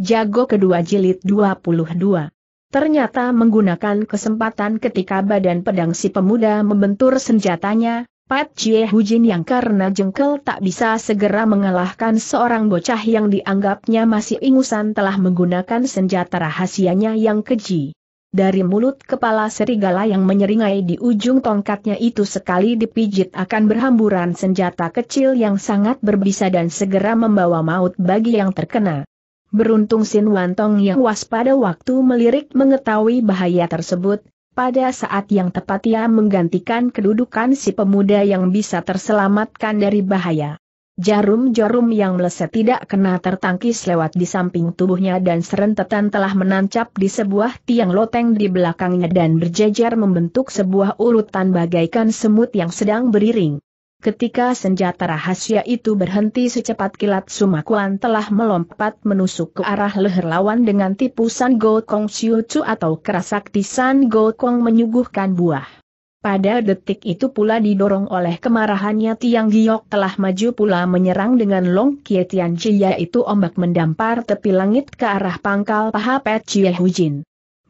Jago kedua jilid 22. Ternyata menggunakan kesempatan ketika badan pedang si pemuda membentur senjatanya, Pat Chie Hujin yang karena jengkel tak bisa segera mengalahkan seorang bocah yang dianggapnya masih ingusan telah menggunakan senjata rahasianya yang keji. Dari mulut kepala serigala yang menyeringai di ujung tongkatnya itu sekali dipijit akan berhamburan senjata kecil yang sangat berbisa dan segera membawa maut bagi yang terkena. Beruntung Sin Wantong yang waspada waktu melirik mengetahui bahaya tersebut, pada saat yang tepat ia menggantikan kedudukan si pemuda yang bisa terselamatkan dari bahaya. Jarum-jarum yang meleset tidak kena tertangkis lewat di samping tubuhnya dan serentetan telah menancap di sebuah tiang loteng di belakangnya dan berjejer membentuk sebuah urutan bagaikan semut yang sedang beriring. Ketika senjata rahasia itu berhenti secepat kilat Sumakuan telah melompat menusuk ke arah leher lawan dengan tipusan Go Kong Siu Chu atau kerasakti San Go Kong menyuguhkan buah. Pada detik itu pula didorong oleh kemarahannya Tiang Giok telah maju pula menyerang dengan Long Kie Tian Chi yaitu ombak mendampar tepi langit ke arah pangkal paha Pet Chie Hujin.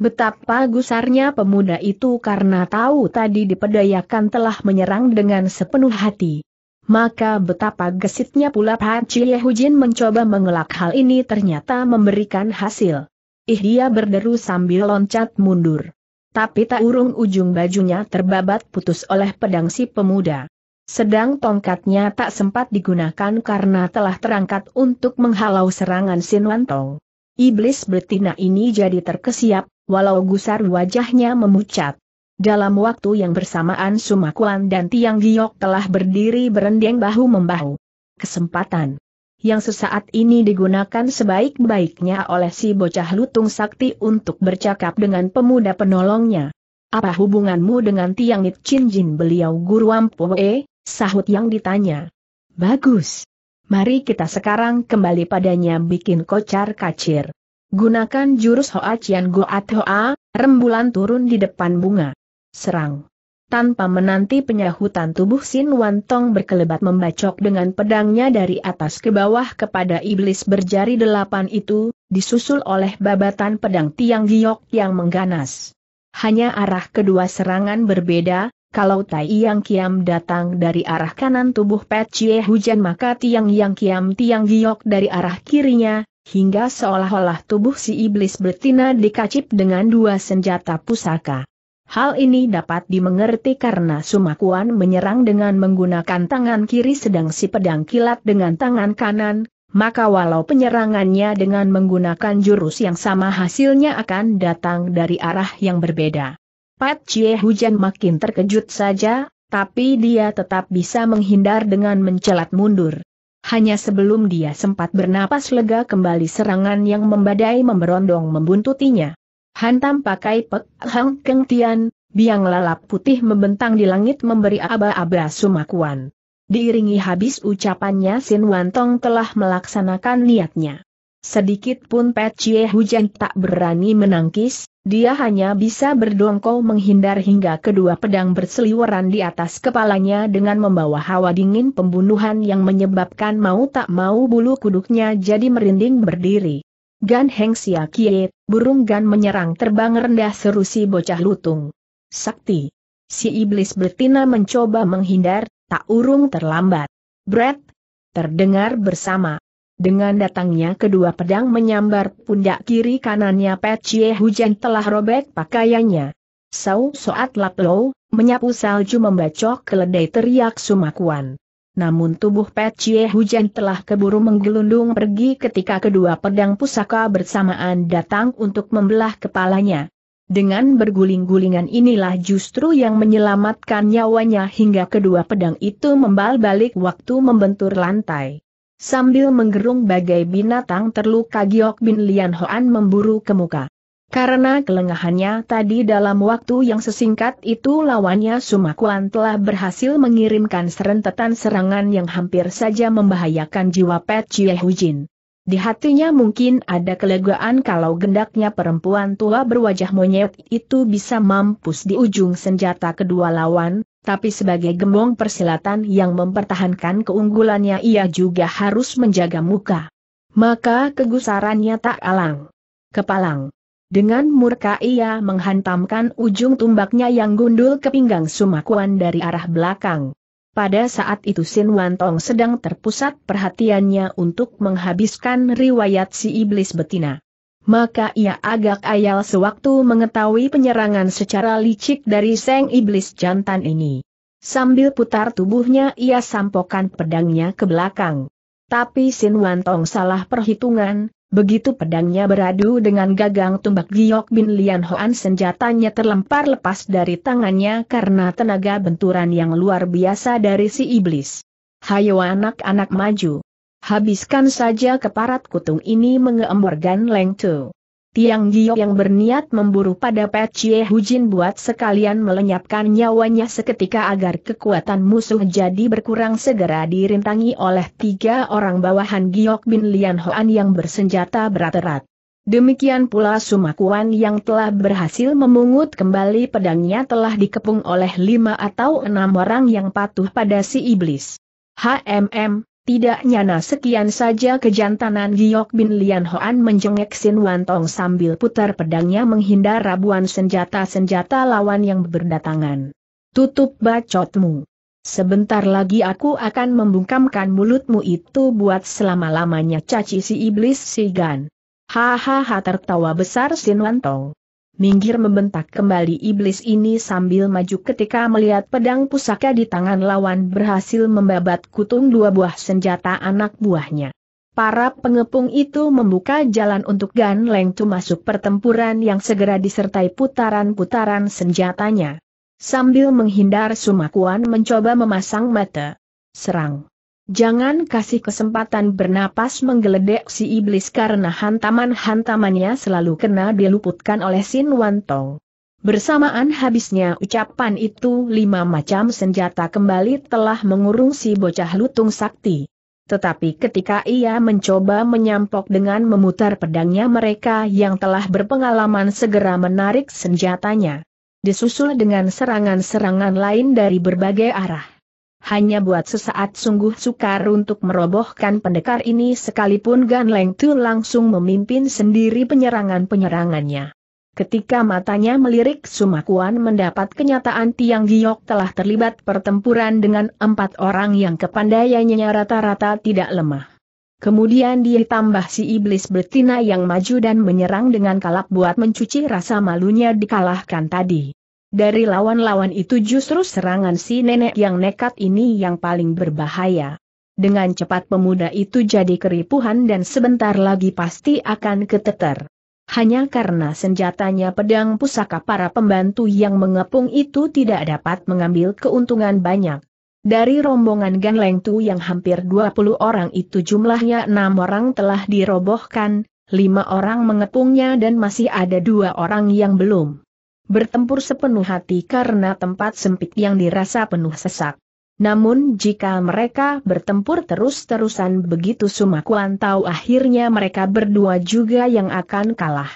Betapa gusarnya pemuda itu karena tahu tadi dipedayakan telah menyerang dengan sepenuh hati. Maka betapa gesitnya pula Cie Hujin mencoba mengelak hal ini ternyata memberikan hasil. Ih dia berderu sambil loncat mundur. Tapi tak urung ujung bajunya terbabat putus oleh pedang si pemuda. Sedang tongkatnya tak sempat digunakan karena telah terangkat untuk menghalau serangan Sinwantong. Iblis betina ini jadi terkesiap, walau gusar wajahnya memucat. Dalam waktu yang bersamaan Sumakuan dan Tiang Giok telah berdiri berendeng bahu-membahu. Kesempatan yang sesaat ini digunakan sebaik-baiknya oleh si bocah lutung sakti untuk bercakap dengan pemuda penolongnya. Apa hubunganmu dengan Tiang It Chin Jin beliau guru Ampoe, sahut yang ditanya. Bagus. Mari kita sekarang kembali padanya bikin kocar kacir. Gunakan jurus Hoa Go Goat Hoa, rembulan turun di depan bunga. Serang. Tanpa menanti penyahutan tubuh Sin Wan Tong berkelebat membacok dengan pedangnya dari atas ke bawah kepada iblis berjari delapan itu, disusul oleh babatan pedang Tiang Giok yang mengganas. Hanya arah kedua serangan berbeda, kalau Tai Yang Kiam datang dari arah kanan tubuh Pet Chie Hujan maka Tiang Yang Kiam Tiang Giok dari arah kirinya, hingga seolah-olah tubuh si iblis betina dikacip dengan dua senjata pusaka. Hal ini dapat dimengerti karena Sumakuan menyerang dengan menggunakan tangan kiri sedang si pedang kilat dengan tangan kanan, maka walau penyerangannya dengan menggunakan jurus yang sama hasilnya akan datang dari arah yang berbeda. Pat Chie Hujan makin terkejut saja, tapi dia tetap bisa menghindar dengan mencelat mundur. Hanya sebelum dia sempat bernapas lega kembali serangan yang membadai memberondong membuntutinya. Hantam pakai pek Hang Keng Tian, biang lalap putih membentang di langit memberi aba-aba sumakuan. Diiringi habis ucapannya Sin Wantong telah melaksanakan niatnya. Sedikit pun Pet Hujan tak berani menangkis, dia hanya bisa berdongkol menghindar hingga kedua pedang berseliweran di atas kepalanya dengan membawa hawa dingin pembunuhan yang menyebabkan mau tak mau bulu kuduknya jadi merinding berdiri. Gan Heng Sia Kie, burung Gan menyerang terbang rendah seru si bocah lutung. Sakti. Si iblis betina mencoba menghindar, tak urung terlambat. Brett. Terdengar bersama. Dengan datangnya kedua pedang menyambar pundak kiri kanannya Chie Hujan telah robek pakaiannya. Sau soat lap lo, menyapu salju membacok keledai teriak sumakuan. Namun tubuh Chie Hujan telah keburu menggelundung pergi ketika kedua pedang pusaka bersamaan datang untuk membelah kepalanya. Dengan berguling-gulingan inilah justru yang menyelamatkan nyawanya hingga kedua pedang itu membal-balik waktu membentur lantai. Sambil menggerung bagai binatang terluka Giok Bin Lian Hoan memburu ke muka. Karena kelengahannya tadi dalam waktu yang sesingkat itu lawannya Sumakuan telah berhasil mengirimkan serentetan serangan yang hampir saja membahayakan jiwa Pet Chie Hujin. Di hatinya mungkin ada kelegaan kalau gendaknya perempuan tua berwajah monyet itu bisa mampus di ujung senjata kedua lawan, tapi sebagai gembong persilatan yang mempertahankan keunggulannya ia juga harus menjaga muka. Maka kegusarannya tak alang. Kepalang. Dengan murka ia menghantamkan ujung tumbaknya yang gundul ke pinggang Sumakuan dari arah belakang. Pada saat itu Sin Wantong sedang terpusat perhatiannya untuk menghabiskan riwayat si iblis betina maka ia agak ayal sewaktu mengetahui penyerangan secara licik dari Seng Iblis Jantan ini. Sambil putar tubuhnya ia sampokan pedangnya ke belakang. Tapi Sin Wantong salah perhitungan, begitu pedangnya beradu dengan gagang tumbak Giok Bin Lian Hoan senjatanya terlempar lepas dari tangannya karena tenaga benturan yang luar biasa dari si iblis. Hayo anak-anak maju. Habiskan saja keparat kutung ini mengeemborkan Leng Tu. Tiang Giok yang berniat memburu pada Pet Chie Hujin buat sekalian melenyapkan nyawanya seketika agar kekuatan musuh jadi berkurang segera dirintangi oleh tiga orang bawahan Giok Bin Lian Hoan yang bersenjata berat-erat. Demikian pula Sumakuan yang telah berhasil memungut kembali pedangnya telah dikepung oleh lima atau enam orang yang patuh pada si iblis. HMM, tidak nyana sekian saja kejantanan Giok Bin Lian Hoan menjengek Sin Wan Tong sambil putar pedangnya menghindar rabuan senjata-senjata lawan yang berdatangan. Tutup bacotmu. Sebentar lagi aku akan membungkamkan mulutmu itu buat selama-lamanya caci si iblis si gan. Hahaha tertawa besar Sin Wan Tong. Minggir membentak kembali iblis ini sambil maju ketika melihat pedang pusaka di tangan lawan berhasil membabat kutung dua buah senjata anak buahnya. Para pengepung itu membuka jalan untuk Gan Leng Tu masuk pertempuran yang segera disertai putaran-putaran senjatanya. Sambil menghindar Sumakuan mencoba memasang mata. Serang. Jangan kasih kesempatan bernapas menggeledek si iblis karena hantaman-hantamannya selalu kena diluputkan oleh Sin Wantong. Bersamaan habisnya ucapan itu lima macam senjata kembali telah mengurung si bocah lutung sakti. Tetapi ketika ia mencoba menyampok dengan memutar pedangnya mereka yang telah berpengalaman segera menarik senjatanya. Disusul dengan serangan-serangan lain dari berbagai arah hanya buat sesaat sungguh sukar untuk merobohkan pendekar ini sekalipun Gan Leng Tu langsung memimpin sendiri penyerangan-penyerangannya. Ketika matanya melirik Sumakuan mendapat kenyataan Tiang Giok telah terlibat pertempuran dengan empat orang yang kepandaiannya rata-rata tidak lemah. Kemudian dia tambah si iblis betina yang maju dan menyerang dengan kalap buat mencuci rasa malunya dikalahkan tadi. Dari lawan-lawan itu justru serangan si nenek yang nekat ini yang paling berbahaya. Dengan cepat pemuda itu jadi keripuhan dan sebentar lagi pasti akan keteter. Hanya karena senjatanya pedang pusaka para pembantu yang mengepung itu tidak dapat mengambil keuntungan banyak. Dari rombongan Gan Leng yang hampir 20 orang itu jumlahnya enam orang telah dirobohkan, lima orang mengepungnya dan masih ada dua orang yang belum bertempur sepenuh hati karena tempat sempit yang dirasa penuh sesak. Namun jika mereka bertempur terus-terusan begitu Sumakuan tahu akhirnya mereka berdua juga yang akan kalah.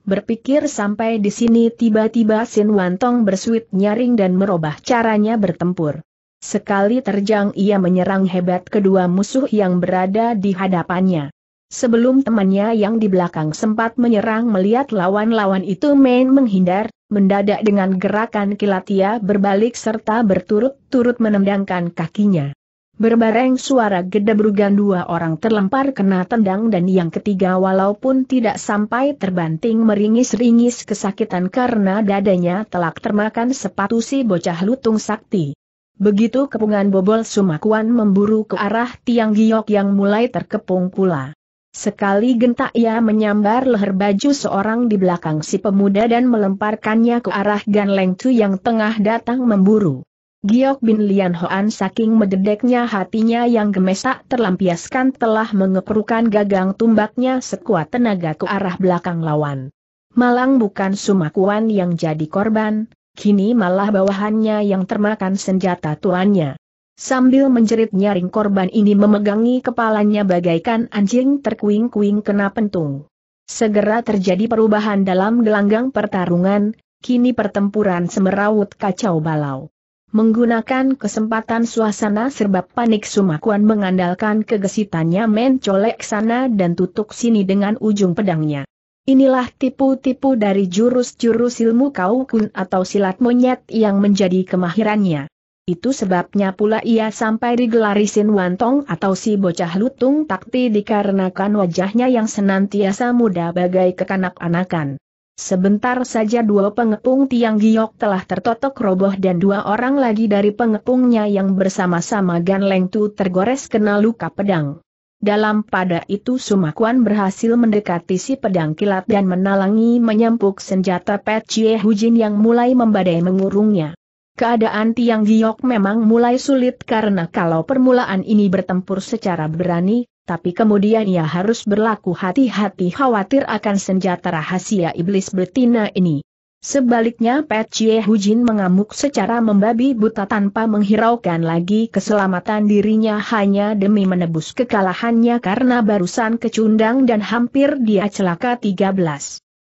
Berpikir sampai di sini tiba-tiba Sin Wantong bersuit nyaring dan merubah caranya bertempur. Sekali terjang ia menyerang hebat kedua musuh yang berada di hadapannya. Sebelum temannya yang di belakang sempat menyerang melihat lawan-lawan itu main menghindar, mendadak dengan gerakan kilat ia berbalik serta berturut-turut menendangkan kakinya. Berbareng suara gede berugan dua orang terlempar kena tendang dan yang ketiga walaupun tidak sampai terbanting meringis-ringis kesakitan karena dadanya telak termakan sepatu si bocah lutung sakti. Begitu kepungan bobol sumakuan memburu ke arah tiang giok yang mulai terkepung pula. Sekali gentak ia menyambar leher baju seorang di belakang si pemuda dan melemparkannya ke arah Gan Leng Tu yang tengah datang memburu. Giok Bin Lian Hoan saking mededeknya hatinya yang gemesak terlampiaskan telah mengeperukan gagang tumbaknya sekuat tenaga ke arah belakang lawan. Malang bukan Sumakuan yang jadi korban, kini malah bawahannya yang termakan senjata tuannya. Sambil menjerit nyaring korban ini memegangi kepalanya bagaikan anjing terkuing-kuing kena pentung. Segera terjadi perubahan dalam gelanggang pertarungan, kini pertempuran semerawut kacau balau. Menggunakan kesempatan suasana serba panik Sumakuan mengandalkan kegesitannya mencolek sana dan tutuk sini dengan ujung pedangnya. Inilah tipu-tipu dari jurus-jurus ilmu kaukun atau silat monyet yang menjadi kemahirannya. Itu sebabnya pula ia sampai digelari Sin Wantong atau si bocah lutung takti dikarenakan wajahnya yang senantiasa muda bagai kekanak-anakan. Sebentar saja dua pengepung tiang giok telah tertotok roboh dan dua orang lagi dari pengepungnya yang bersama-sama Gan Leng Tu tergores kena luka pedang. Dalam pada itu Sumakuan berhasil mendekati si pedang kilat dan menalangi menyempuk senjata Pet Chie Hujin yang mulai membadai mengurungnya. Keadaan Tiang Giok memang mulai sulit karena kalau permulaan ini bertempur secara berani, tapi kemudian ia harus berlaku hati-hati khawatir akan senjata rahasia iblis betina ini. Sebaliknya Pet Chie Hujin mengamuk secara membabi buta tanpa menghiraukan lagi keselamatan dirinya hanya demi menebus kekalahannya karena barusan kecundang dan hampir dia celaka 13.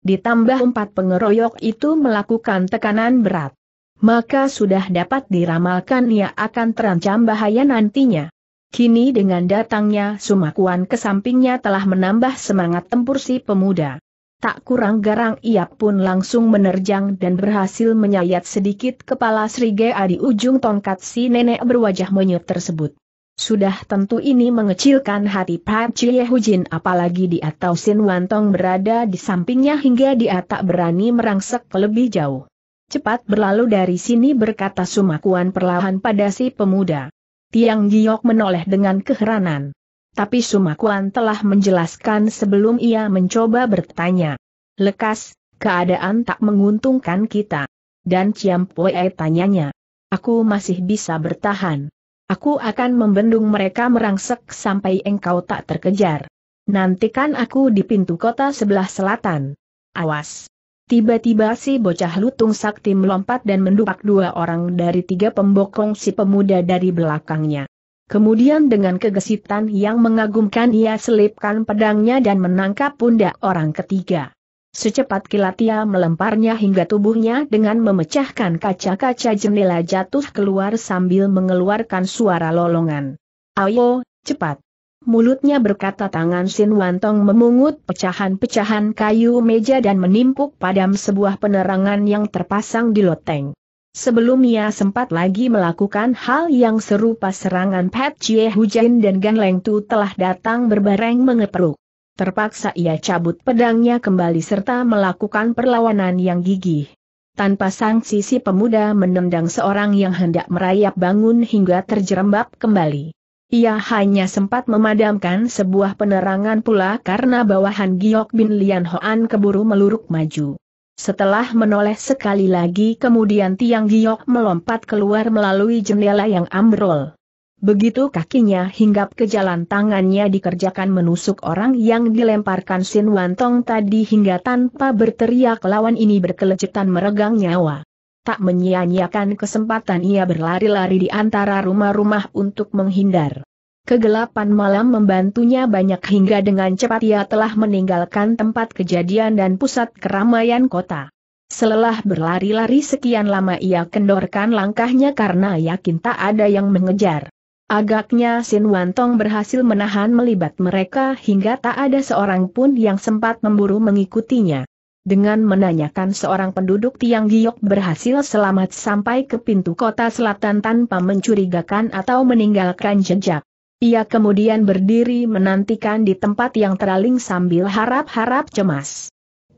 Ditambah empat pengeroyok itu melakukan tekanan berat maka sudah dapat diramalkan ia akan terancam bahaya nantinya. Kini dengan datangnya Sumakuan ke sampingnya telah menambah semangat tempur si pemuda. Tak kurang garang ia pun langsung menerjang dan berhasil menyayat sedikit kepala Srigea di ujung tongkat si nenek berwajah monyet tersebut. Sudah tentu ini mengecilkan hati Pak Chiyehujin, Hujin apalagi di atau Sin Wantong berada di sampingnya hingga dia tak berani merangsek lebih jauh. Cepat berlalu dari sini berkata Sumakuan perlahan pada si pemuda. Tiang Giok menoleh dengan keheranan. Tapi Sumakuan telah menjelaskan sebelum ia mencoba bertanya. Lekas, keadaan tak menguntungkan kita. Dan Ciam Poe tanyanya. Aku masih bisa bertahan. Aku akan membendung mereka merangsek sampai engkau tak terkejar. Nantikan aku di pintu kota sebelah selatan. Awas! Tiba-tiba si bocah lutung sakti melompat dan mendupak dua orang dari tiga pembokong si pemuda dari belakangnya. Kemudian dengan kegesitan yang mengagumkan ia selipkan pedangnya dan menangkap pundak orang ketiga. Secepat kilat ia melemparnya hingga tubuhnya dengan memecahkan kaca-kaca jendela jatuh keluar sambil mengeluarkan suara lolongan. Ayo, cepat! mulutnya berkata tangan Sin Wantong memungut pecahan-pecahan kayu meja dan menimpuk padam sebuah penerangan yang terpasang di loteng. Sebelum ia sempat lagi melakukan hal yang serupa serangan Pat Chie Hujan dan Gan Leng Tu telah datang berbareng mengeperuk. Terpaksa ia cabut pedangnya kembali serta melakukan perlawanan yang gigih. Tanpa sanksi si pemuda menendang seorang yang hendak merayap bangun hingga terjerembab kembali. Ia hanya sempat memadamkan sebuah penerangan pula karena bawahan Giok Bin Lian Hoan keburu meluruk maju. Setelah menoleh sekali lagi kemudian tiang Giok melompat keluar melalui jendela yang ambrol. Begitu kakinya hinggap ke jalan tangannya dikerjakan menusuk orang yang dilemparkan Sin Wantong tadi hingga tanpa berteriak lawan ini berkelejutan meregang nyawa tak menyia-nyiakan kesempatan ia berlari-lari di antara rumah-rumah untuk menghindar. Kegelapan malam membantunya banyak hingga dengan cepat ia telah meninggalkan tempat kejadian dan pusat keramaian kota. Selelah berlari-lari sekian lama ia kendorkan langkahnya karena yakin tak ada yang mengejar. Agaknya Sin Wantong berhasil menahan melibat mereka hingga tak ada seorang pun yang sempat memburu mengikutinya dengan menanyakan seorang penduduk Tiang Giok berhasil selamat sampai ke pintu kota selatan tanpa mencurigakan atau meninggalkan jejak. Ia kemudian berdiri menantikan di tempat yang teraling sambil harap-harap cemas.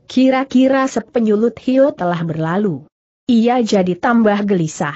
Kira-kira sepenyulut hiu telah berlalu. Ia jadi tambah gelisah.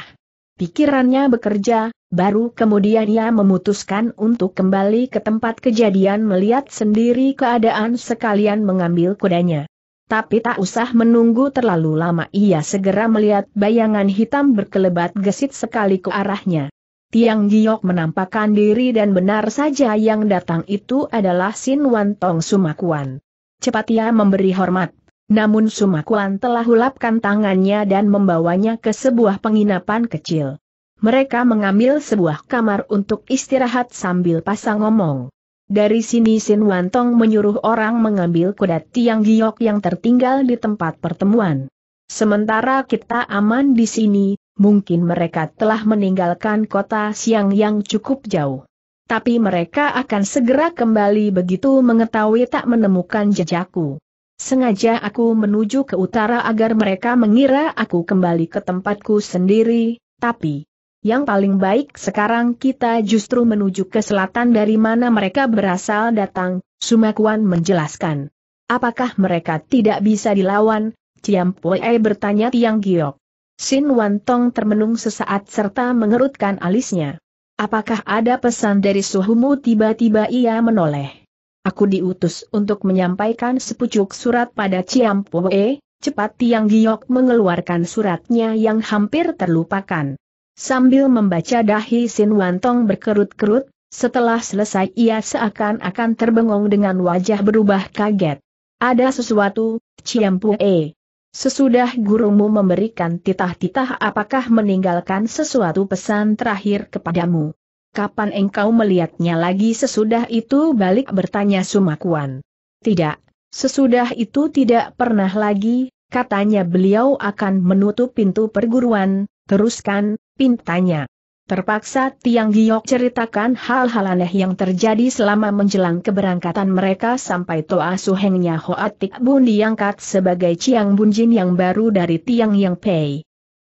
Pikirannya bekerja, Baru kemudian ia memutuskan untuk kembali ke tempat kejadian melihat sendiri keadaan sekalian mengambil kudanya tapi tak usah menunggu terlalu lama ia segera melihat bayangan hitam berkelebat gesit sekali ke arahnya. Tiang Giok menampakkan diri dan benar saja yang datang itu adalah Sin Wan Tong Sumakuan. Cepat ia memberi hormat. Namun Sumakuan telah hulapkan tangannya dan membawanya ke sebuah penginapan kecil. Mereka mengambil sebuah kamar untuk istirahat sambil pasang ngomong. Dari sini Sin Wantong menyuruh orang mengambil kuda tiang giok yang tertinggal di tempat pertemuan. Sementara kita aman di sini, mungkin mereka telah meninggalkan kota siang yang cukup jauh. Tapi mereka akan segera kembali begitu mengetahui tak menemukan jejakku. Sengaja aku menuju ke utara agar mereka mengira aku kembali ke tempatku sendiri, tapi yang paling baik sekarang kita justru menuju ke selatan dari mana mereka berasal datang, Sumakuan menjelaskan. Apakah mereka tidak bisa dilawan? Ciam bertanya Tiang Giok. Sin Wan Tong termenung sesaat serta mengerutkan alisnya. Apakah ada pesan dari suhumu tiba-tiba ia menoleh? Aku diutus untuk menyampaikan sepucuk surat pada Ciam cepat Tiang Giok mengeluarkan suratnya yang hampir terlupakan. Sambil membaca dahi Sin Wantong berkerut-kerut, setelah selesai ia seakan-akan terbengong dengan wajah berubah kaget. Ada sesuatu, Ciampue. Sesudah gurumu memberikan titah-titah apakah meninggalkan sesuatu pesan terakhir kepadamu? Kapan engkau melihatnya lagi sesudah itu balik bertanya Sumakuan? Tidak, sesudah itu tidak pernah lagi, katanya beliau akan menutup pintu perguruan, Teruskan, pintanya. Terpaksa Tiang Giok ceritakan hal-hal aneh yang terjadi selama menjelang keberangkatan mereka sampai Toa Suhengnya Hoatik Bun diangkat sebagai Ciang Bunjin yang baru dari Tiang Yang Pei.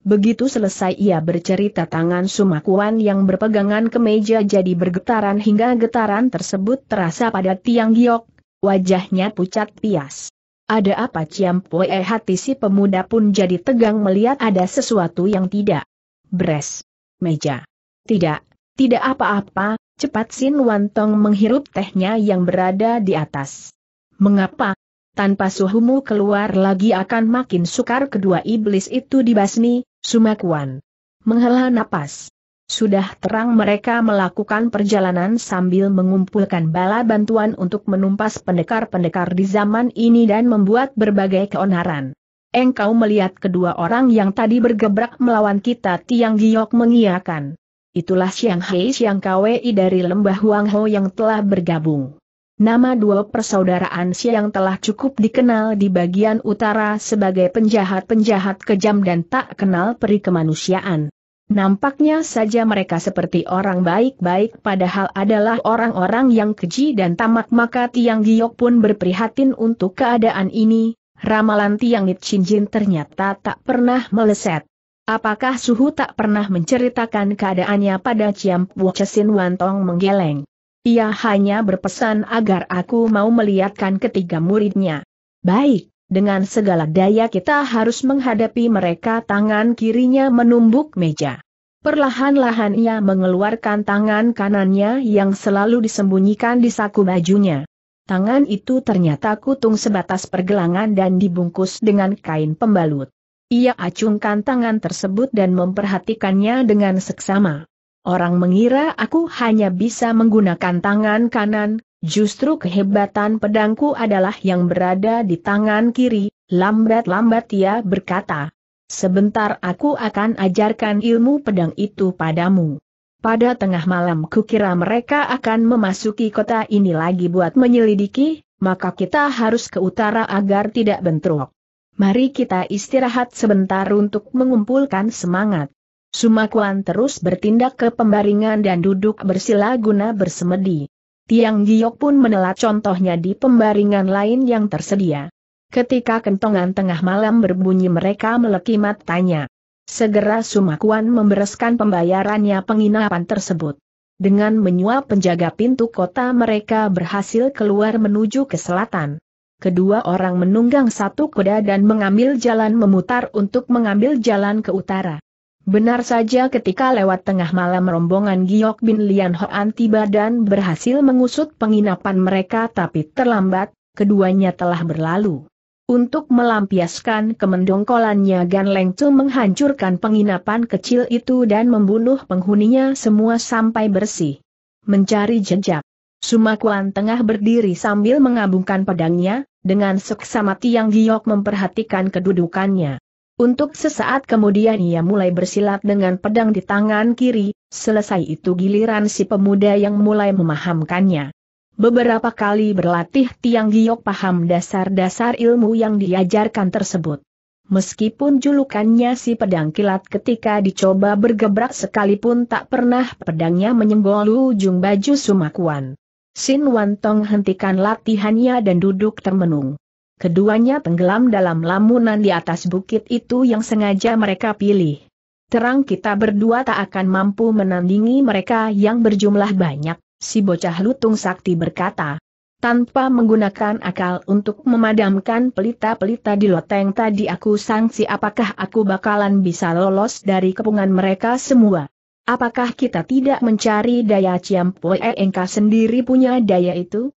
Begitu selesai ia bercerita tangan Sumakuan yang berpegangan ke meja jadi bergetaran hingga getaran tersebut terasa pada Tiang Giok, wajahnya pucat pias. Ada apa Ciam Pue eh, hati si pemuda pun jadi tegang melihat ada sesuatu yang tidak. Bres. Meja. Tidak, tidak apa-apa, cepat Sin Wantong menghirup tehnya yang berada di atas. Mengapa? Tanpa suhumu keluar lagi akan makin sukar kedua iblis itu dibasmi, Sumakuan. Menghela napas. Sudah terang mereka melakukan perjalanan sambil mengumpulkan bala bantuan untuk menumpas pendekar-pendekar di zaman ini dan membuat berbagai keonaran. Engkau melihat kedua orang yang tadi bergebrak melawan kita Tiang Giok mengiakan. Itulah Siang Hei Siang Kwei dari lembah Huang Ho yang telah bergabung. Nama dua persaudaraan Siang telah cukup dikenal di bagian utara sebagai penjahat-penjahat kejam dan tak kenal peri kemanusiaan. Nampaknya saja mereka seperti orang baik-baik padahal adalah orang-orang yang keji dan tamak maka Tiang Giok pun berprihatin untuk keadaan ini, ramalan Tiang It ternyata tak pernah meleset. Apakah Suhu tak pernah menceritakan keadaannya pada Ciam Pu Wantong menggeleng? Ia hanya berpesan agar aku mau melihatkan ketiga muridnya. Baik, dengan segala daya kita harus menghadapi mereka tangan kirinya menumbuk meja. Perlahan-lahan ia mengeluarkan tangan kanannya yang selalu disembunyikan di saku bajunya. Tangan itu ternyata kutung sebatas pergelangan dan dibungkus dengan kain pembalut. Ia acungkan tangan tersebut dan memperhatikannya dengan seksama. Orang mengira aku hanya bisa menggunakan tangan kanan, Justru kehebatan pedangku adalah yang berada di tangan kiri, lambat-lambat ia berkata. Sebentar aku akan ajarkan ilmu pedang itu padamu. Pada tengah malam kukira mereka akan memasuki kota ini lagi buat menyelidiki, maka kita harus ke utara agar tidak bentrok. Mari kita istirahat sebentar untuk mengumpulkan semangat. Sumakuan terus bertindak ke pembaringan dan duduk bersila guna bersemedi. Tiang Giok pun menelat contohnya di pembaringan lain yang tersedia. Ketika kentongan tengah malam berbunyi mereka melekimat tanya. Segera Sumakuan membereskan pembayarannya penginapan tersebut. Dengan menyuap penjaga pintu kota mereka berhasil keluar menuju ke selatan. Kedua orang menunggang satu kuda dan mengambil jalan memutar untuk mengambil jalan ke utara. Benar saja ketika lewat tengah malam rombongan Giok Bin Lian Hoan tiba dan berhasil mengusut penginapan mereka tapi terlambat, keduanya telah berlalu. Untuk melampiaskan kemendongkolannya Gan Leng Tzu menghancurkan penginapan kecil itu dan membunuh penghuninya semua sampai bersih. Mencari jejak. Sumakuan tengah berdiri sambil mengabungkan pedangnya, dengan seksamati yang giok memperhatikan kedudukannya. Untuk sesaat kemudian ia mulai bersilat dengan pedang di tangan kiri, selesai itu giliran si pemuda yang mulai memahamkannya. Beberapa kali berlatih Tiang Giok paham dasar-dasar ilmu yang diajarkan tersebut. Meskipun julukannya si pedang kilat ketika dicoba bergebrak sekalipun tak pernah pedangnya menyenggol ujung baju Sumakuan. Sin Wantong hentikan latihannya dan duduk termenung keduanya tenggelam dalam lamunan di atas bukit itu yang sengaja mereka pilih. Terang kita berdua tak akan mampu menandingi mereka yang berjumlah banyak, si bocah lutung sakti berkata. Tanpa menggunakan akal untuk memadamkan pelita-pelita di loteng tadi aku sangsi apakah aku bakalan bisa lolos dari kepungan mereka semua. Apakah kita tidak mencari daya Ciampoe engka sendiri punya daya itu?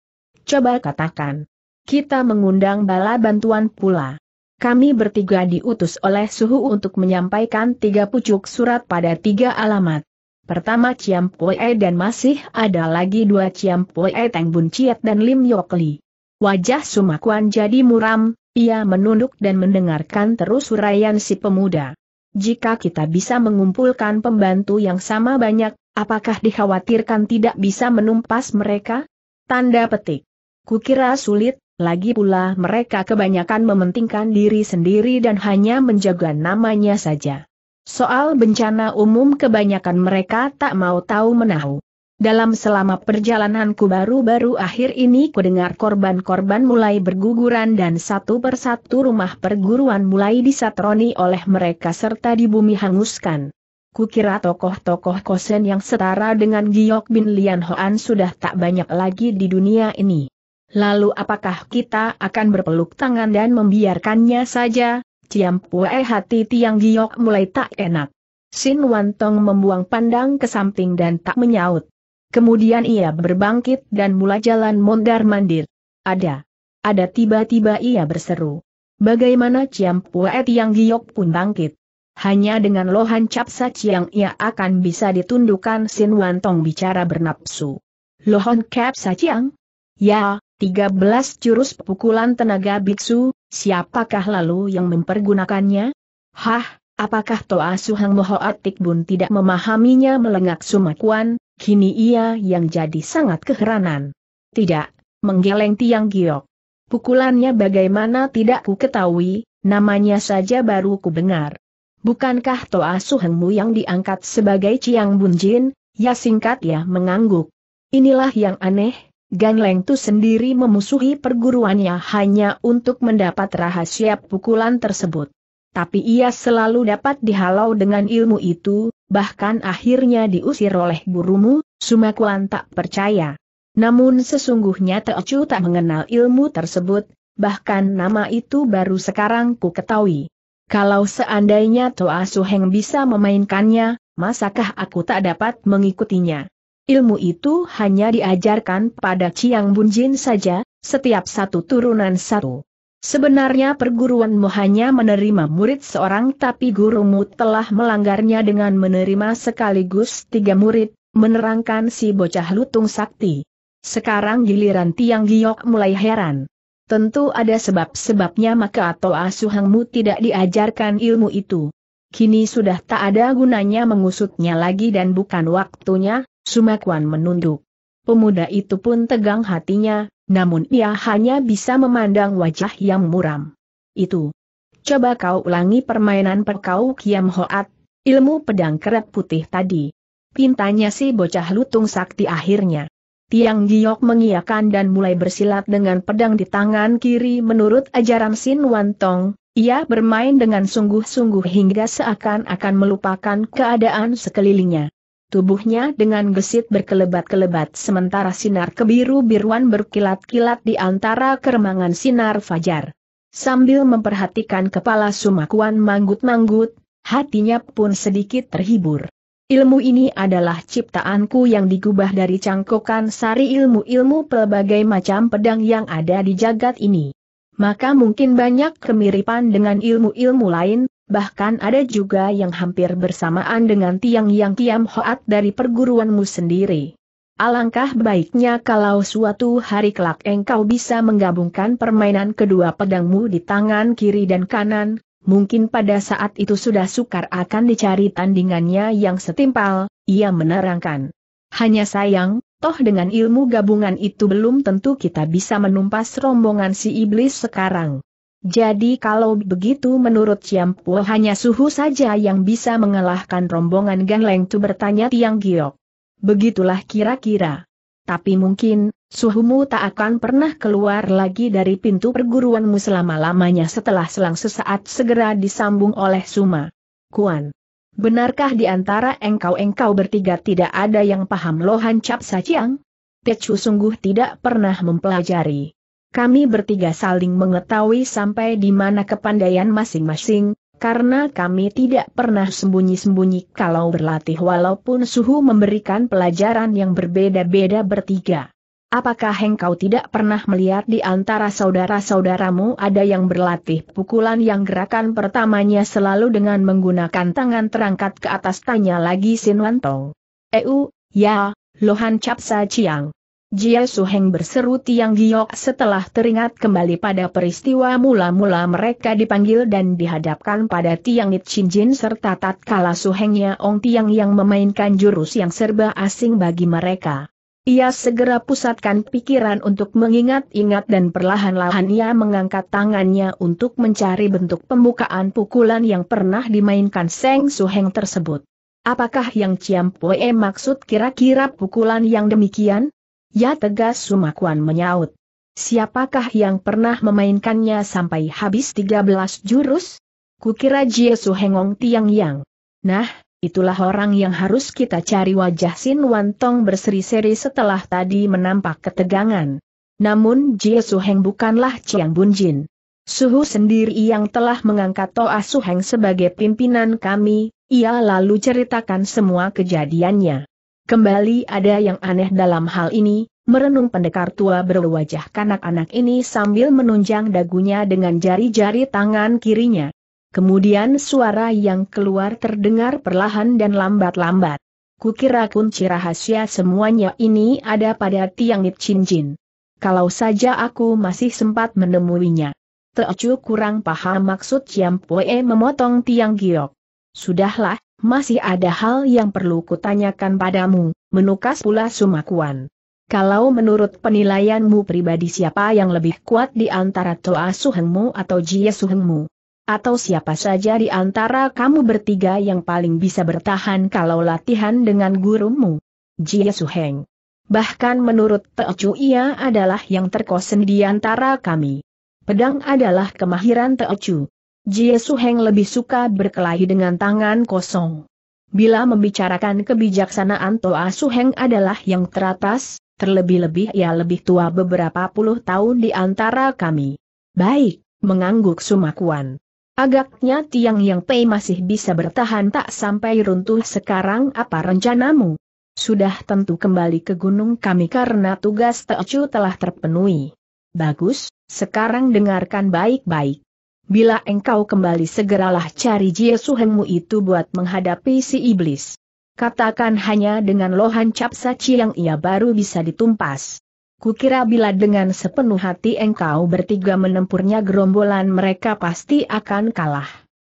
Coba katakan kita mengundang bala bantuan pula. Kami bertiga diutus oleh suhu untuk menyampaikan tiga pucuk surat pada tiga alamat. Pertama Ciampue dan masih ada lagi dua Ciampue Teng Bun Ciet dan Lim Yokli. Wajah Sumakuan jadi muram, ia menunduk dan mendengarkan terus uraian si pemuda. Jika kita bisa mengumpulkan pembantu yang sama banyak, apakah dikhawatirkan tidak bisa menumpas mereka? Tanda petik. Kukira sulit, lagi pula mereka kebanyakan mementingkan diri sendiri dan hanya menjaga namanya saja. Soal bencana umum kebanyakan mereka tak mau tahu menahu. Dalam selama perjalananku baru-baru akhir ini kudengar korban-korban mulai berguguran dan satu persatu rumah perguruan mulai disatroni oleh mereka serta di bumi hanguskan. Kukira tokoh-tokoh kosen yang setara dengan Giok Bin Lian Hoan sudah tak banyak lagi di dunia ini. Lalu apakah kita akan berpeluk tangan dan membiarkannya saja? Ciam Pue hati Tiang Giok mulai tak enak. Sin Wantong membuang pandang ke samping dan tak menyaut. Kemudian ia berbangkit dan mulai jalan mondar-mandir. Ada. Ada tiba-tiba ia berseru. Bagaimana Ciam Pue Tiang Giok pun bangkit. Hanya dengan lohan cap ciang yang ia akan bisa ditundukkan Sin Wantong bicara bernapsu. Lohan cap yang? Ya, 13 jurus pukulan tenaga biksu, siapakah lalu yang mempergunakannya? Hah, apakah Toa Suhang Moho Bun tidak memahaminya melengak sumakuan, kini ia yang jadi sangat keheranan. Tidak, menggeleng tiang giok. Pukulannya bagaimana tidak ku ketahui, namanya saja baru ku dengar. Bukankah Toa Suhengmu yang diangkat sebagai Ciang Bunjin, ya singkat ya mengangguk. Inilah yang aneh, Gan Leng Tu sendiri memusuhi perguruannya hanya untuk mendapat rahasia pukulan tersebut. Tapi ia selalu dapat dihalau dengan ilmu itu, bahkan akhirnya diusir oleh gurumu, Sumakuan tak percaya. Namun sesungguhnya Teocu tak mengenal ilmu tersebut, bahkan nama itu baru sekarang ku ketahui. Kalau seandainya Toa Suheng bisa memainkannya, masakah aku tak dapat mengikutinya? Ilmu itu hanya diajarkan pada Ciang Bunjin saja, setiap satu turunan satu. Sebenarnya perguruanmu hanya menerima murid seorang tapi gurumu telah melanggarnya dengan menerima sekaligus tiga murid, menerangkan si bocah lutung sakti. Sekarang giliran Tiang Giok mulai heran. Tentu ada sebab-sebabnya maka atau asuhangmu ah tidak diajarkan ilmu itu. Kini sudah tak ada gunanya mengusutnya lagi dan bukan waktunya, Sumekwan menunduk. Pemuda itu pun tegang hatinya, namun ia hanya bisa memandang wajah yang muram. Itu. Coba kau ulangi permainan perkau Kiam Hoat, ilmu pedang keret putih tadi. Pintanya si bocah lutung sakti akhirnya. Tiang Giok mengiakan dan mulai bersilat dengan pedang di tangan kiri menurut ajaran Sin Wan Tong. ia bermain dengan sungguh-sungguh hingga seakan-akan melupakan keadaan sekelilingnya. Tubuhnya dengan gesit berkelebat-kelebat sementara sinar kebiru-biruan berkilat-kilat di antara keremangan sinar fajar. Sambil memperhatikan kepala Sumakuan manggut-manggut, hatinya pun sedikit terhibur. Ilmu ini adalah ciptaanku yang digubah dari cangkokan sari ilmu-ilmu pelbagai macam pedang yang ada di jagat ini. Maka mungkin banyak kemiripan dengan ilmu-ilmu lain, Bahkan ada juga yang hampir bersamaan dengan tiang yang kiam hoat dari perguruanmu sendiri. Alangkah baiknya kalau suatu hari kelak engkau bisa menggabungkan permainan kedua pedangmu di tangan kiri dan kanan, mungkin pada saat itu sudah sukar akan dicari tandingannya yang setimpal, ia menerangkan. Hanya sayang, toh dengan ilmu gabungan itu belum tentu kita bisa menumpas rombongan si iblis sekarang. Jadi kalau begitu menurut Ciampu hanya suhu saja yang bisa mengalahkan rombongan Gangleng Tu bertanya Tiang Giok. Begitulah kira-kira. Tapi mungkin, suhumu tak akan pernah keluar lagi dari pintu perguruanmu selama-lamanya setelah selang sesaat segera disambung oleh Suma. Kuan. Benarkah di antara engkau-engkau bertiga tidak ada yang paham lohan cap saciang? Tecu sungguh tidak pernah mempelajari. Kami bertiga saling mengetahui sampai di mana kepandaian masing-masing, karena kami tidak pernah sembunyi-sembunyi kalau berlatih walaupun suhu memberikan pelajaran yang berbeda-beda bertiga. Apakah engkau tidak pernah melihat di antara saudara-saudaramu ada yang berlatih pukulan yang gerakan pertamanya selalu dengan menggunakan tangan terangkat ke atas tanya lagi Sinwanto. Eu, ya, Lohan Capsa Chiang. Jia Suheng berseru Tiang Giok setelah teringat kembali pada peristiwa mula-mula mereka dipanggil dan dihadapkan pada Tiang It Jin serta tatkala Suhengnya Ong Tiang yang memainkan jurus yang serba asing bagi mereka. Ia segera pusatkan pikiran untuk mengingat-ingat dan perlahan-lahan ia mengangkat tangannya untuk mencari bentuk pembukaan pukulan yang pernah dimainkan Seng Suheng tersebut. Apakah yang Ciam Poe maksud kira-kira pukulan yang demikian? Ya tegas Sumakuan menyaut. Siapakah yang pernah memainkannya sampai habis 13 jurus? Kukira Jie Hengong Tiang Yang. Nah, itulah orang yang harus kita cari wajah Sin Wantong berseri-seri setelah tadi menampak ketegangan. Namun Jie Heng bukanlah Chiang Bunjin. Suhu sendiri yang telah mengangkat Toa Suheng sebagai pimpinan kami, ia lalu ceritakan semua kejadiannya. Kembali ada yang aneh dalam hal ini, merenung pendekar tua berwajah kanak-anak ini sambil menunjang dagunya dengan jari-jari tangan kirinya. Kemudian suara yang keluar terdengar perlahan dan lambat-lambat. Kukira kunci rahasia semuanya ini ada pada tiang Nip cincin. Kalau saja aku masih sempat menemuinya. Teocu kurang paham maksud Chiam Pue memotong tiang giok. Sudahlah, masih ada hal yang perlu kutanyakan padamu, menukas pula Sumakuan. Kalau menurut penilaianmu pribadi siapa yang lebih kuat di antara Toa Suhengmu atau Jie Suhengmu? Atau siapa saja di antara kamu bertiga yang paling bisa bertahan kalau latihan dengan gurumu? Jie Suheng. Bahkan menurut Teocu ia adalah yang terkosen di antara kami. Pedang adalah kemahiran Teocu, Jie Heng lebih suka berkelahi dengan tangan kosong. Bila membicarakan kebijaksanaan Toa Heng adalah yang teratas, terlebih-lebih ia lebih tua beberapa puluh tahun di antara kami. Baik, mengangguk Sumakuan. Agaknya Tiang Yang Pei masih bisa bertahan tak sampai runtuh sekarang apa rencanamu? Sudah tentu kembali ke gunung kami karena tugas Teocu telah terpenuhi. Bagus, sekarang dengarkan baik-baik. Bila engkau kembali segeralah cari Suhengmu itu buat menghadapi si iblis. Katakan hanya dengan lohan cap saci yang ia baru bisa ditumpas. Kukira bila dengan sepenuh hati engkau bertiga menempurnya gerombolan mereka pasti akan kalah.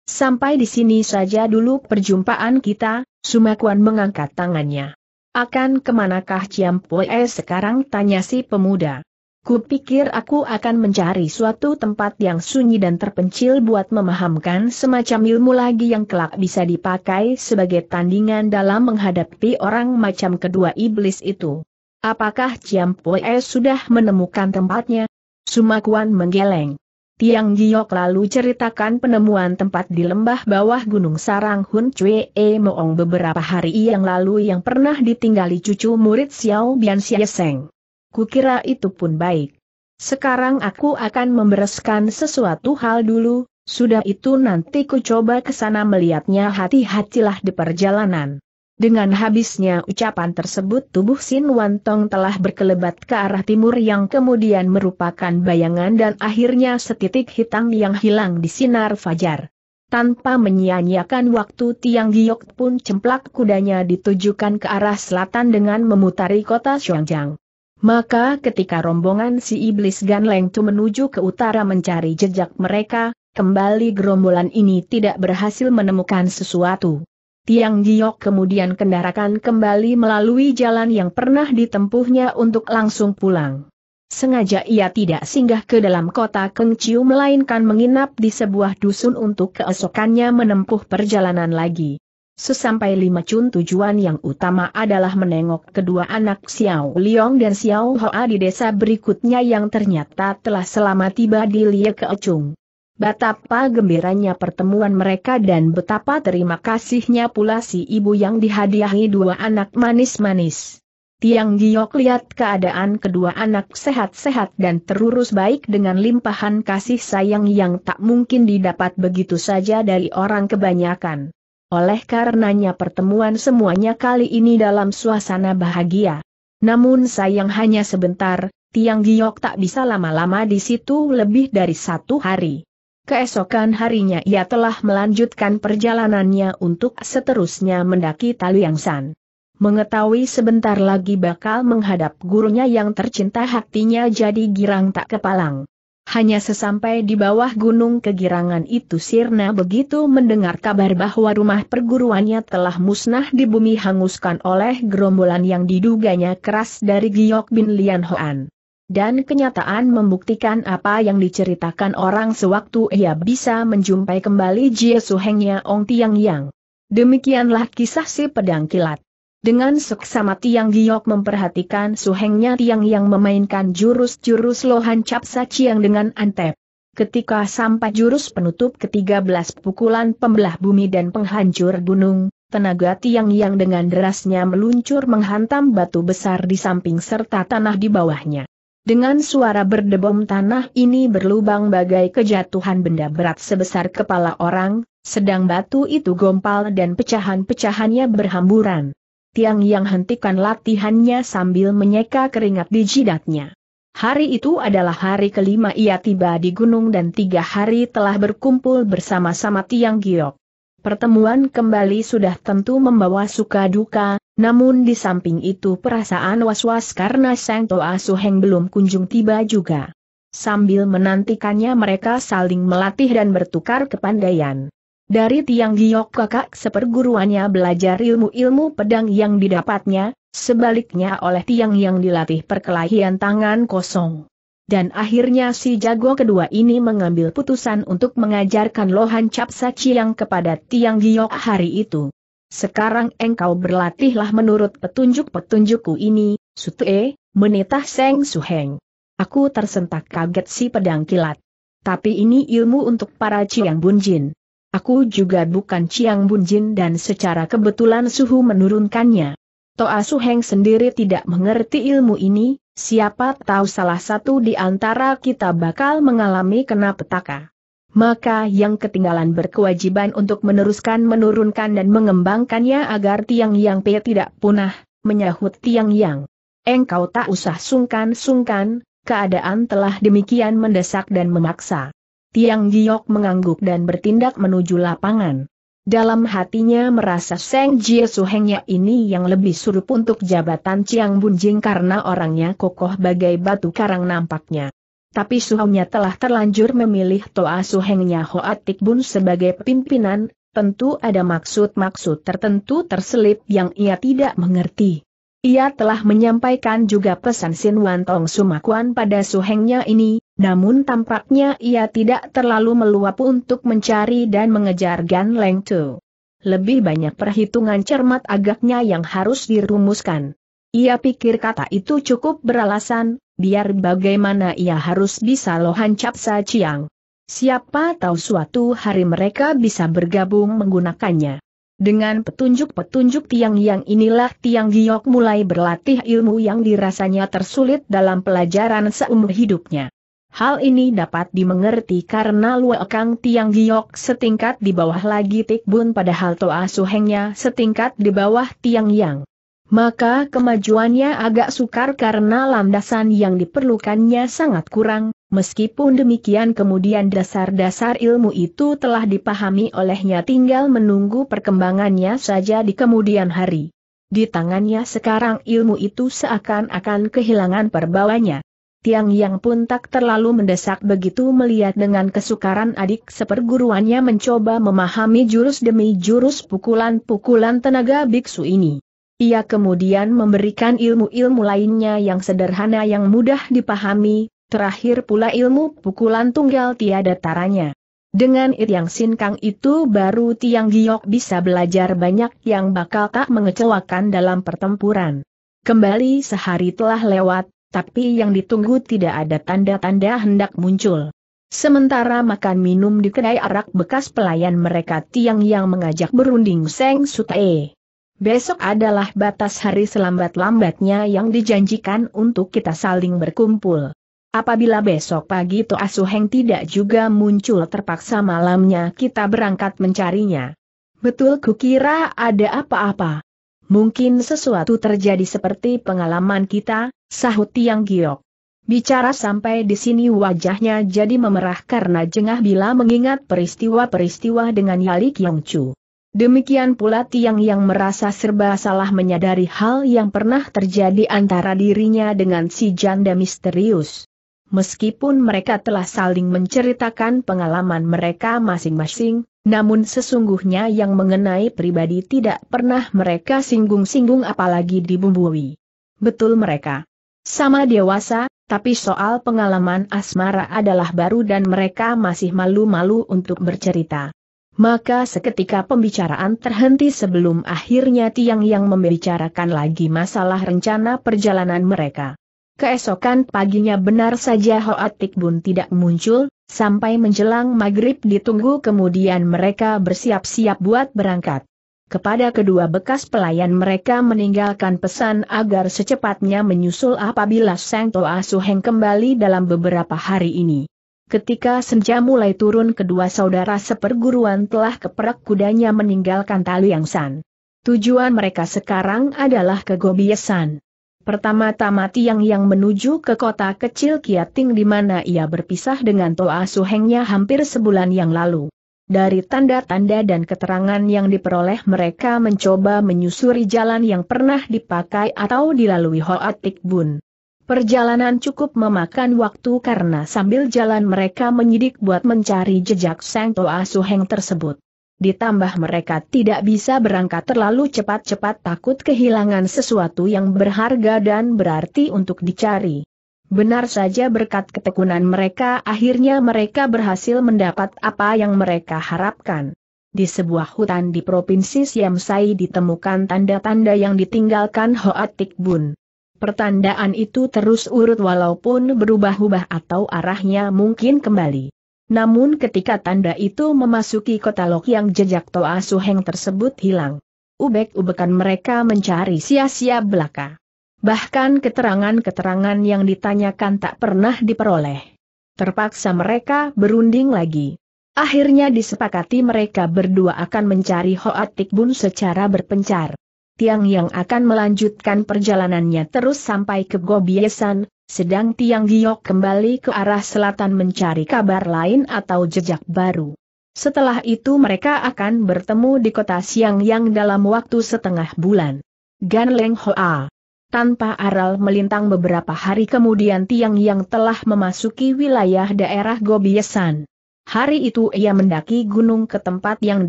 Sampai di sini saja dulu perjumpaan kita, Sumakuan mengangkat tangannya. Akan kemanakah Ciampoe sekarang tanya si pemuda. Kupikir aku akan mencari suatu tempat yang sunyi dan terpencil buat memahamkan semacam ilmu lagi yang kelak bisa dipakai sebagai tandingan dalam menghadapi orang macam kedua iblis itu. Apakah Ciam Poe sudah menemukan tempatnya? Sumakuan menggeleng. Tiang Giok lalu ceritakan penemuan tempat di lembah bawah Gunung Sarang Hun Cue E Moong beberapa hari yang lalu yang pernah ditinggali cucu murid Xiao Bian Seng kukira itu pun baik. Sekarang aku akan membereskan sesuatu hal dulu, sudah itu nanti ku coba ke sana melihatnya hati-hatilah di perjalanan. Dengan habisnya ucapan tersebut tubuh Sin Wantong telah berkelebat ke arah timur yang kemudian merupakan bayangan dan akhirnya setitik hitam yang hilang di sinar fajar. Tanpa menyia-nyiakan waktu Tiang Giok pun cemplak kudanya ditujukan ke arah selatan dengan memutari kota Xiangjiang. Maka ketika rombongan si iblis Ganleng Tu menuju ke utara mencari jejak mereka, kembali gerombolan ini tidak berhasil menemukan sesuatu. Tiang Giok kemudian kendarakan kembali melalui jalan yang pernah ditempuhnya untuk langsung pulang. Sengaja ia tidak singgah ke dalam kota Kengciu melainkan menginap di sebuah dusun untuk keesokannya menempuh perjalanan lagi. Sesampai lima cun tujuan yang utama adalah menengok kedua anak Xiao Liong dan Xiao Hoa di desa berikutnya yang ternyata telah selama tiba di Lie Keocung. Betapa gembiranya pertemuan mereka dan betapa terima kasihnya pula si ibu yang dihadiahi dua anak manis-manis. Tiang Giok lihat keadaan kedua anak sehat-sehat dan terurus baik dengan limpahan kasih sayang yang tak mungkin didapat begitu saja dari orang kebanyakan. Oleh karenanya pertemuan semuanya kali ini dalam suasana bahagia. Namun sayang hanya sebentar, Tiang Giok tak bisa lama-lama di situ lebih dari satu hari. Keesokan harinya ia telah melanjutkan perjalanannya untuk seterusnya mendaki San. Mengetahui sebentar lagi bakal menghadap gurunya yang tercinta hatinya jadi girang tak kepalang. Hanya sesampai di bawah gunung kegirangan itu Sirna begitu mendengar kabar bahwa rumah perguruannya telah musnah di bumi hanguskan oleh gerombolan yang diduganya keras dari Giok Bin Lian Hoan. Dan kenyataan membuktikan apa yang diceritakan orang sewaktu ia bisa menjumpai kembali Jie Suhengnya Ong Tiang Yang. Demikianlah kisah si pedang kilat. Dengan seksama Tiang Giok memperhatikan suhengnya Tiang yang memainkan jurus-jurus lohan capsa ciang dengan antep. Ketika sampai jurus penutup ke-13 pukulan pembelah bumi dan penghancur gunung, tenaga Tiang yang dengan derasnya meluncur menghantam batu besar di samping serta tanah di bawahnya. Dengan suara berdebom tanah ini berlubang bagai kejatuhan benda berat sebesar kepala orang, sedang batu itu gompal dan pecahan-pecahannya berhamburan. Tiang yang hentikan latihannya sambil menyeka keringat di jidatnya. Hari itu adalah hari kelima ia tiba di gunung dan tiga hari telah berkumpul bersama-sama Tiang Giok. Pertemuan kembali sudah tentu membawa suka duka, namun di samping itu perasaan was-was karena Sang Toa Suheng belum kunjung tiba juga. Sambil menantikannya mereka saling melatih dan bertukar kepandaian. Dari tiang giok kakak seperguruannya belajar ilmu-ilmu pedang yang didapatnya, sebaliknya oleh tiang yang dilatih perkelahian tangan kosong. Dan akhirnya si jago kedua ini mengambil putusan untuk mengajarkan Lohan Cap yang kepada tiang giok hari itu. Sekarang engkau berlatihlah menurut petunjuk-petunjukku ini, Sutue, menitah Seng Suheng. Aku tersentak kaget si pedang kilat. Tapi ini ilmu untuk para Ciang Bunjin. Aku juga bukan Chiang Bunjin dan secara kebetulan Suhu menurunkannya. Toa Su Heng sendiri tidak mengerti ilmu ini, siapa tahu salah satu di antara kita bakal mengalami kena petaka. Maka yang ketinggalan berkewajiban untuk meneruskan menurunkan dan mengembangkannya agar Tiang Yang Pe tidak punah, menyahut Tiang Yang. Engkau tak usah sungkan-sungkan, keadaan telah demikian mendesak dan memaksa. Tiang Giok mengangguk dan bertindak menuju lapangan. Dalam hatinya merasa Seng Jie Suhengnya ini yang lebih surup untuk jabatan Ciang Bunjing karena orangnya kokoh bagai batu karang nampaknya. Tapi Suhengnya telah terlanjur memilih Toa Suhengnya Hoatik Bun sebagai pimpinan, tentu ada maksud-maksud tertentu terselip yang ia tidak mengerti. Ia telah menyampaikan juga pesan Sin Wan Tong Sumakuan pada Suhengnya ini, namun tampaknya ia tidak terlalu meluap untuk mencari dan mengejar Gan Leng Tu. Lebih banyak perhitungan cermat agaknya yang harus dirumuskan. Ia pikir kata itu cukup beralasan, biar bagaimana ia harus bisa lohan capsa Ciang. Siapa tahu suatu hari mereka bisa bergabung menggunakannya. Dengan petunjuk-petunjuk tiang-yang inilah tiang giok mulai berlatih ilmu yang dirasanya tersulit dalam pelajaran seumur hidupnya. Hal ini dapat dimengerti karena Luo Kang Tiang Giok setingkat di bawah lagi Tik Bun padahal Toa Suhengnya setingkat di bawah Tiang Yang. Maka kemajuannya agak sukar karena landasan yang diperlukannya sangat kurang, meskipun demikian kemudian dasar-dasar ilmu itu telah dipahami olehnya tinggal menunggu perkembangannya saja di kemudian hari. Di tangannya sekarang ilmu itu seakan-akan kehilangan perbawanya. Tiang Yang pun tak terlalu mendesak begitu melihat dengan kesukaran adik seperguruannya mencoba memahami jurus demi jurus pukulan-pukulan tenaga biksu ini. Ia kemudian memberikan ilmu-ilmu lainnya yang sederhana yang mudah dipahami, terakhir pula ilmu pukulan tunggal tiada taranya. Dengan it yang sinkang itu baru Tiang Giok bisa belajar banyak yang bakal tak mengecewakan dalam pertempuran. Kembali sehari telah lewat, tapi yang ditunggu tidak ada tanda-tanda hendak muncul. Sementara makan minum di kedai arak bekas pelayan mereka tiang yang mengajak berunding Seng Sutae. Besok adalah batas hari selambat-lambatnya yang dijanjikan untuk kita saling berkumpul. Apabila besok pagi Toa Suheng tidak juga muncul terpaksa malamnya kita berangkat mencarinya. Betul kukira ada apa-apa mungkin sesuatu terjadi seperti pengalaman kita, sahut Tiang Giok. Bicara sampai di sini wajahnya jadi memerah karena jengah bila mengingat peristiwa-peristiwa dengan Yali Kiong Chu. Demikian pula Tiang yang merasa serba salah menyadari hal yang pernah terjadi antara dirinya dengan si janda misterius. Meskipun mereka telah saling menceritakan pengalaman mereka masing-masing, namun sesungguhnya yang mengenai pribadi tidak pernah mereka singgung-singgung apalagi dibumbui. Betul mereka. Sama dewasa, tapi soal pengalaman asmara adalah baru dan mereka masih malu-malu untuk bercerita. Maka seketika pembicaraan terhenti sebelum akhirnya tiang yang membicarakan lagi masalah rencana perjalanan mereka. Keesokan paginya benar saja Hoatik Bun tidak muncul, Sampai menjelang maghrib ditunggu kemudian mereka bersiap-siap buat berangkat. Kepada kedua bekas pelayan mereka meninggalkan pesan agar secepatnya menyusul apabila Sang Toa Suheng kembali dalam beberapa hari ini. Ketika senja mulai turun kedua saudara seperguruan telah keperak kudanya meninggalkan Taliang San. Tujuan mereka sekarang adalah ke Gobiesan. Pertama-tama Tiang Yang menuju ke kota kecil Kiating di mana ia berpisah dengan Toa Suhengnya hampir sebulan yang lalu. Dari tanda-tanda dan keterangan yang diperoleh mereka mencoba menyusuri jalan yang pernah dipakai atau dilalui Hoatik Bun. Perjalanan cukup memakan waktu karena sambil jalan mereka menyidik buat mencari jejak Sang Toa Suheng tersebut ditambah mereka tidak bisa berangkat terlalu cepat-cepat takut kehilangan sesuatu yang berharga dan berarti untuk dicari. Benar saja berkat ketekunan mereka akhirnya mereka berhasil mendapat apa yang mereka harapkan. Di sebuah hutan di Provinsi Siamsai ditemukan tanda-tanda yang ditinggalkan Hoatik Bun. Pertandaan itu terus urut walaupun berubah-ubah atau arahnya mungkin kembali. Namun ketika tanda itu memasuki kota Lok yang jejak Toa Suheng tersebut hilang. Ubek-ubekan mereka mencari sia-sia belaka. Bahkan keterangan-keterangan yang ditanyakan tak pernah diperoleh. Terpaksa mereka berunding lagi. Akhirnya disepakati mereka berdua akan mencari Hoatik Bun secara berpencar tiang yang akan melanjutkan perjalanannya terus sampai ke Gobiesan, sedang tiang giok kembali ke arah selatan mencari kabar lain atau jejak baru. Setelah itu mereka akan bertemu di kota Siang yang dalam waktu setengah bulan. Gan Leng Hoa. Tanpa aral melintang beberapa hari kemudian Tiang yang telah memasuki wilayah daerah Gobiesan. Hari itu ia mendaki gunung ke tempat yang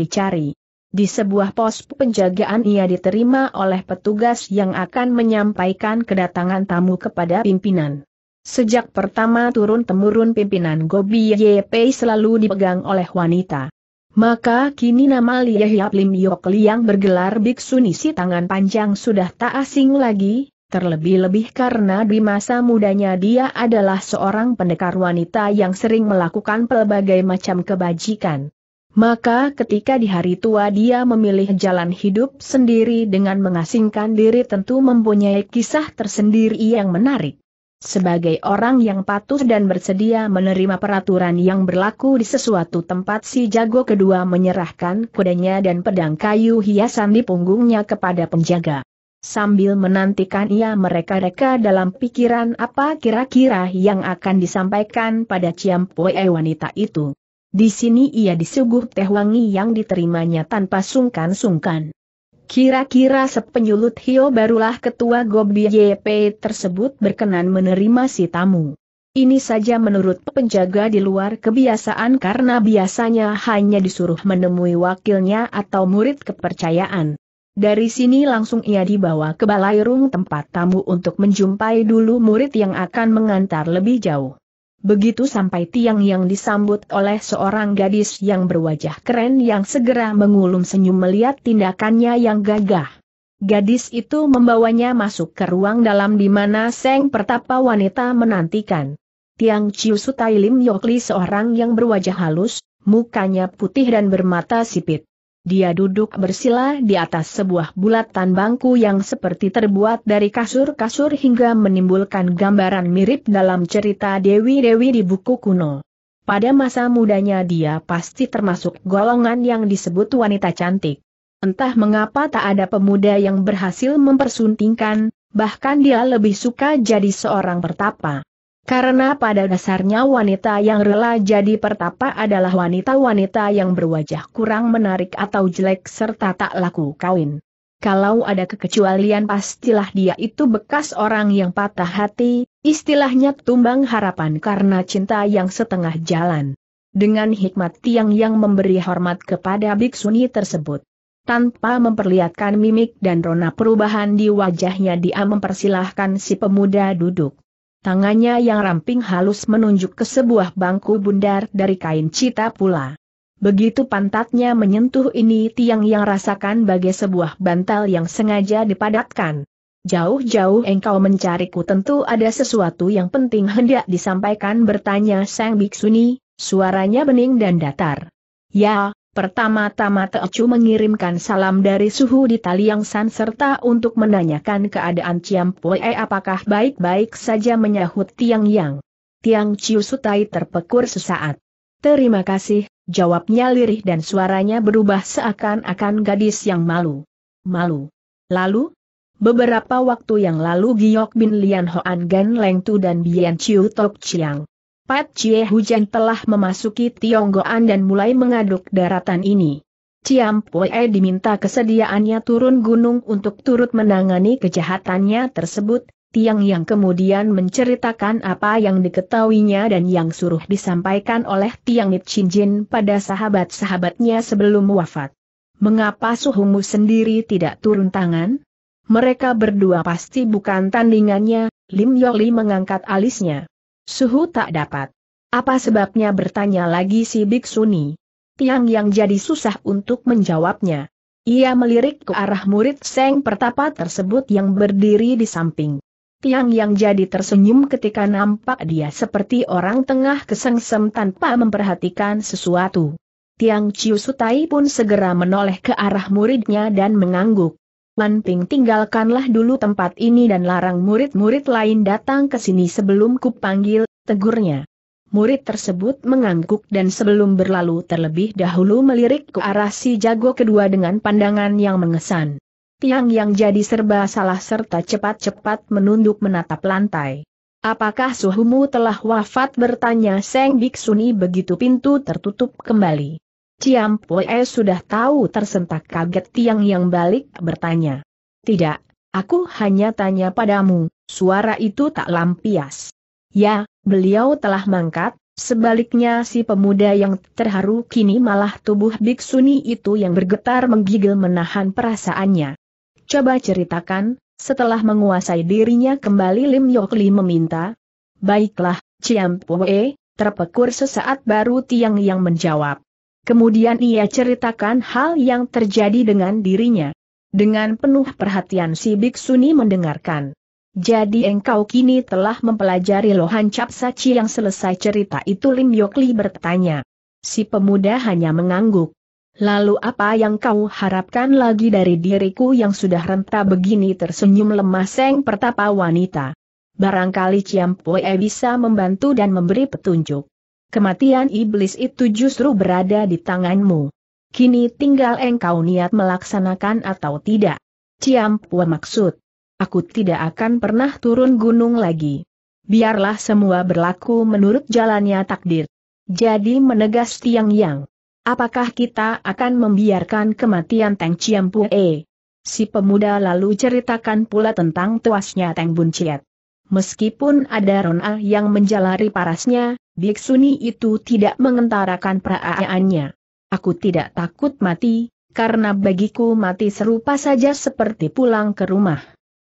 dicari. Di sebuah pos penjagaan ia diterima oleh petugas yang akan menyampaikan kedatangan tamu kepada pimpinan. Sejak pertama turun-temurun pimpinan Gobi YP selalu dipegang oleh wanita. Maka kini nama Lia Hiap Lim Yok Liang bergelar Biksu Nisi tangan panjang sudah tak asing lagi, terlebih-lebih karena di masa mudanya dia adalah seorang pendekar wanita yang sering melakukan pelbagai macam kebajikan. Maka ketika di hari tua dia memilih jalan hidup sendiri dengan mengasingkan diri tentu mempunyai kisah tersendiri yang menarik. Sebagai orang yang patuh dan bersedia menerima peraturan yang berlaku di sesuatu tempat si jago kedua menyerahkan kudanya dan pedang kayu hiasan di punggungnya kepada penjaga. Sambil menantikan ia mereka-reka dalam pikiran apa kira-kira yang akan disampaikan pada Ciampoe wanita itu. Di sini ia disuguh teh wangi yang diterimanya tanpa sungkan-sungkan. Kira-kira sepenyulut Hio barulah ketua Gobi YP tersebut berkenan menerima si tamu. Ini saja menurut penjaga di luar kebiasaan karena biasanya hanya disuruh menemui wakilnya atau murid kepercayaan. Dari sini langsung ia dibawa ke balairung tempat tamu untuk menjumpai dulu murid yang akan mengantar lebih jauh. Begitu sampai tiang yang disambut oleh seorang gadis yang berwajah keren yang segera mengulum senyum melihat tindakannya yang gagah. Gadis itu membawanya masuk ke ruang dalam di mana Seng Pertapa wanita menantikan. Tiang Chiu Sutai Lim Yokli seorang yang berwajah halus, mukanya putih dan bermata sipit. Dia duduk bersila di atas sebuah bulatan bangku yang seperti terbuat dari kasur-kasur hingga menimbulkan gambaran mirip dalam cerita Dewi-Dewi di buku kuno. Pada masa mudanya dia pasti termasuk golongan yang disebut wanita cantik. Entah mengapa tak ada pemuda yang berhasil mempersuntingkan, bahkan dia lebih suka jadi seorang pertapa. Karena pada dasarnya wanita yang rela jadi pertapa adalah wanita-wanita yang berwajah kurang menarik atau jelek serta tak laku kawin. Kalau ada kekecualian pastilah dia itu bekas orang yang patah hati, istilahnya tumbang harapan karena cinta yang setengah jalan. Dengan hikmat tiang yang memberi hormat kepada biksuni tersebut. Tanpa memperlihatkan mimik dan rona perubahan di wajahnya dia mempersilahkan si pemuda duduk. Tangannya yang ramping halus menunjuk ke sebuah bangku bundar dari kain cita pula. Begitu pantatnya menyentuh ini tiang yang rasakan bagai sebuah bantal yang sengaja dipadatkan. Jauh-jauh engkau mencariku tentu ada sesuatu yang penting hendak disampaikan bertanya sang biksuni, suaranya bening dan datar. Ya, Pertama-tama Teocu mengirimkan salam dari suhu di Taliang San serta untuk menanyakan keadaan Ciam Pue apakah baik-baik saja menyahut Tiang Yang. Tiang Ciu Sutai terpekur sesaat. Terima kasih, jawabnya lirih dan suaranya berubah seakan-akan gadis yang malu. Malu. Lalu? Beberapa waktu yang lalu Giok Bin Lian Hoan Gan Leng Tu dan Bian Ciu Tok Chiang Pat Chie Hujan telah memasuki Tionggoan dan mulai mengaduk daratan ini. Ciam Pue diminta kesediaannya turun gunung untuk turut menangani kejahatannya tersebut, Tiang yang kemudian menceritakan apa yang diketahuinya dan yang suruh disampaikan oleh Tiang It Jin pada sahabat-sahabatnya sebelum wafat. Mengapa Suhumu sendiri tidak turun tangan? Mereka berdua pasti bukan tandingannya, Lim Yoli mengangkat alisnya. Suhu tak dapat. Apa sebabnya bertanya lagi si Biksuni? Tiang yang jadi susah untuk menjawabnya. Ia melirik ke arah murid Seng Pertapa tersebut yang berdiri di samping. Tiang yang jadi tersenyum ketika nampak dia seperti orang tengah kesengsem tanpa memperhatikan sesuatu. Tiang Ciusutai pun segera menoleh ke arah muridnya dan mengangguk. Lanting tinggalkanlah dulu tempat ini dan larang murid-murid lain datang ke sini sebelum kupanggil, tegurnya. Murid tersebut mengangguk dan sebelum berlalu terlebih dahulu melirik ke arah si jago kedua dengan pandangan yang mengesan. Tiang yang jadi serba salah serta cepat-cepat menunduk menatap lantai. Apakah suhumu telah wafat bertanya Seng Biksuni begitu pintu tertutup kembali. Ciam Pue sudah tahu tersentak kaget Tiang yang balik bertanya. Tidak, aku hanya tanya padamu, suara itu tak lampias. Ya, beliau telah mangkat, sebaliknya si pemuda yang terharu kini malah tubuh biksuni itu yang bergetar menggigil menahan perasaannya. Coba ceritakan, setelah menguasai dirinya kembali Lim Yokli meminta. Baiklah, Ciam Pue, terpekur sesaat baru Tiang yang menjawab. Kemudian ia ceritakan hal yang terjadi dengan dirinya. Dengan penuh perhatian si Biksuni mendengarkan. Jadi engkau kini telah mempelajari Lohan Cap Saci yang selesai cerita itu Lim Yokli bertanya. Si pemuda hanya mengangguk. Lalu apa yang kau harapkan lagi dari diriku yang sudah renta begini tersenyum lemah Seng Pertapa Wanita? Barangkali Ciampoe bisa membantu dan memberi petunjuk kematian iblis itu justru berada di tanganmu. Kini tinggal engkau niat melaksanakan atau tidak. Ciampua maksud. Aku tidak akan pernah turun gunung lagi. Biarlah semua berlaku menurut jalannya takdir. Jadi menegas Tiang Yang. Apakah kita akan membiarkan kematian Teng Ciampue? Si pemuda lalu ceritakan pula tentang tuasnya Teng Bunciat. Meskipun ada rona yang menjalari parasnya, biksuni itu tidak mengentarakan peraaannya. Aku tidak takut mati, karena bagiku mati serupa saja seperti pulang ke rumah.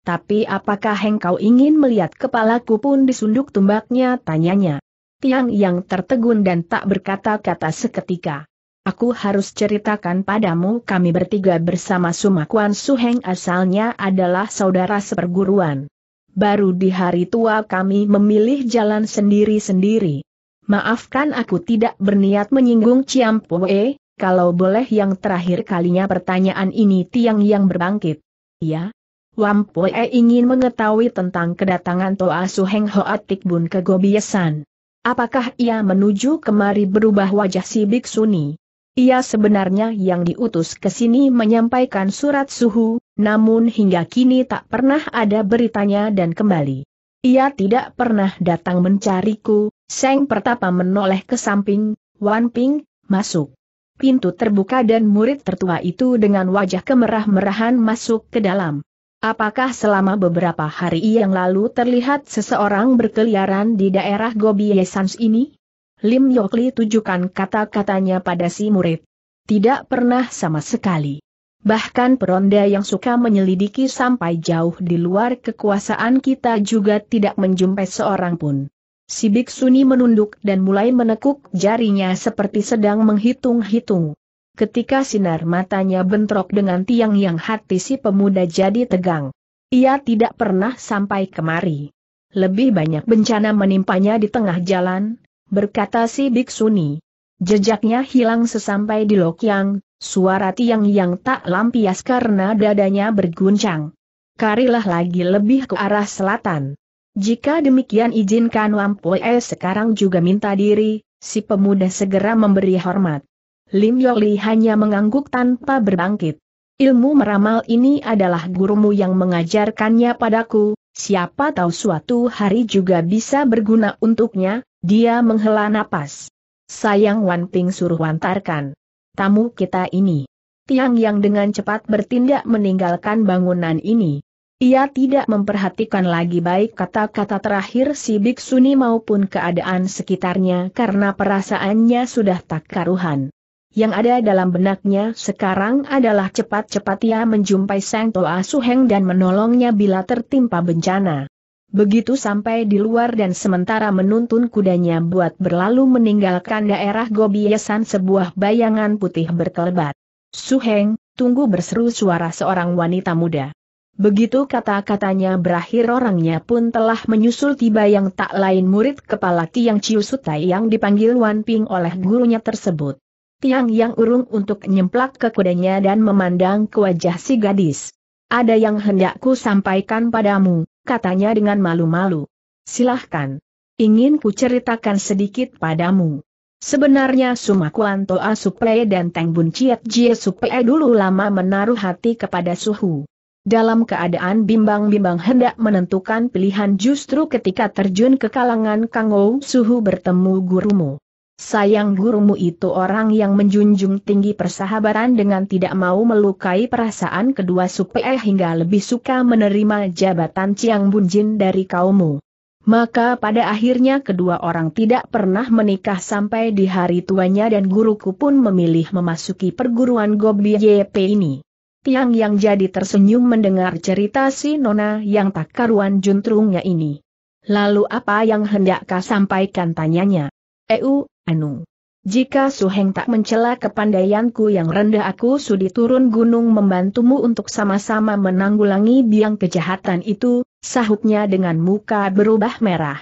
Tapi apakah engkau ingin melihat kepalaku pun disunduk tumbaknya tanyanya. Tiang yang tertegun dan tak berkata-kata seketika. Aku harus ceritakan padamu kami bertiga bersama Sumakuan Suheng asalnya adalah saudara seperguruan baru di hari tua kami memilih jalan sendiri-sendiri. Maafkan aku tidak berniat menyinggung Pue, kalau boleh yang terakhir kalinya pertanyaan ini tiang yang berbangkit. Ya, Pue ingin mengetahui tentang kedatangan Toa Suheng Hoatik Bun ke Gobiesan. Apakah ia menuju kemari berubah wajah si Biksuni? Ia sebenarnya yang diutus ke sini menyampaikan surat suhu, namun hingga kini tak pernah ada beritanya dan kembali. Ia tidak pernah datang mencariku, Seng Pertapa menoleh ke samping, Wan Ping, masuk. Pintu terbuka dan murid tertua itu dengan wajah kemerah-merahan masuk ke dalam. Apakah selama beberapa hari yang lalu terlihat seseorang berkeliaran di daerah Gobi Yesans ini? Lim Yokli tujukan kata-katanya pada si murid. Tidak pernah sama sekali. Bahkan peronda yang suka menyelidiki sampai jauh di luar kekuasaan kita juga tidak menjumpai seorang pun. Si Biksuni menunduk dan mulai menekuk jarinya seperti sedang menghitung-hitung. Ketika sinar matanya bentrok dengan tiang yang hati si pemuda jadi tegang. Ia tidak pernah sampai kemari. Lebih banyak bencana menimpanya di tengah jalan, berkata si Biksuni. Jejaknya hilang sesampai di Lokyang, suara tiang yang tak lampias karena dadanya berguncang. Karilah lagi lebih ke arah selatan. Jika demikian izinkan Wampoe sekarang juga minta diri, si pemuda segera memberi hormat. Lim Yoli hanya mengangguk tanpa berbangkit. Ilmu meramal ini adalah gurumu yang mengajarkannya padaku, siapa tahu suatu hari juga bisa berguna untuknya, dia menghela napas. Sayang Wan Ping suruh wantarkan. Tamu kita ini. Tiang yang dengan cepat bertindak meninggalkan bangunan ini. Ia tidak memperhatikan lagi baik kata-kata terakhir si Biksuni maupun keadaan sekitarnya karena perasaannya sudah tak karuhan. Yang ada dalam benaknya sekarang adalah cepat-cepat ia menjumpai Sang Toa Suheng dan menolongnya bila tertimpa bencana. Begitu sampai di luar dan sementara menuntun kudanya buat berlalu meninggalkan daerah Gobi gobiesan sebuah bayangan putih berkelebat. Suheng, tunggu berseru suara seorang wanita muda. Begitu kata-katanya berakhir orangnya pun telah menyusul tiba yang tak lain murid kepala Tiang Chiu Sutai yang dipanggil Wan Ping oleh gurunya tersebut. Tiang yang urung untuk nyemplak ke kudanya dan memandang ke wajah si gadis. Ada yang hendakku sampaikan padamu, katanya dengan malu-malu. Silahkan. Ingin ku ceritakan sedikit padamu. Sebenarnya Sumakuan Toa Suple dan Teng Bun Jie Suple dulu lama menaruh hati kepada Suhu. Dalam keadaan bimbang-bimbang hendak menentukan pilihan justru ketika terjun ke kalangan kangou Suhu bertemu gurumu. Sayang gurumu itu orang yang menjunjung tinggi persahabatan dengan tidak mau melukai perasaan kedua supaya hingga lebih suka menerima jabatan Ciang Bunjin dari kaummu. Maka pada akhirnya kedua orang tidak pernah menikah sampai di hari tuanya dan guruku pun memilih memasuki perguruan Gobi YP ini. Tiang yang jadi tersenyum mendengar cerita si Nona yang tak karuan juntrungnya ini. Lalu apa yang hendak kau sampaikan tanyanya? Eu, Anu. Jika Suheng tak mencela kepandaianku yang rendah aku sudi turun gunung membantumu untuk sama-sama menanggulangi biang kejahatan itu, sahutnya dengan muka berubah merah.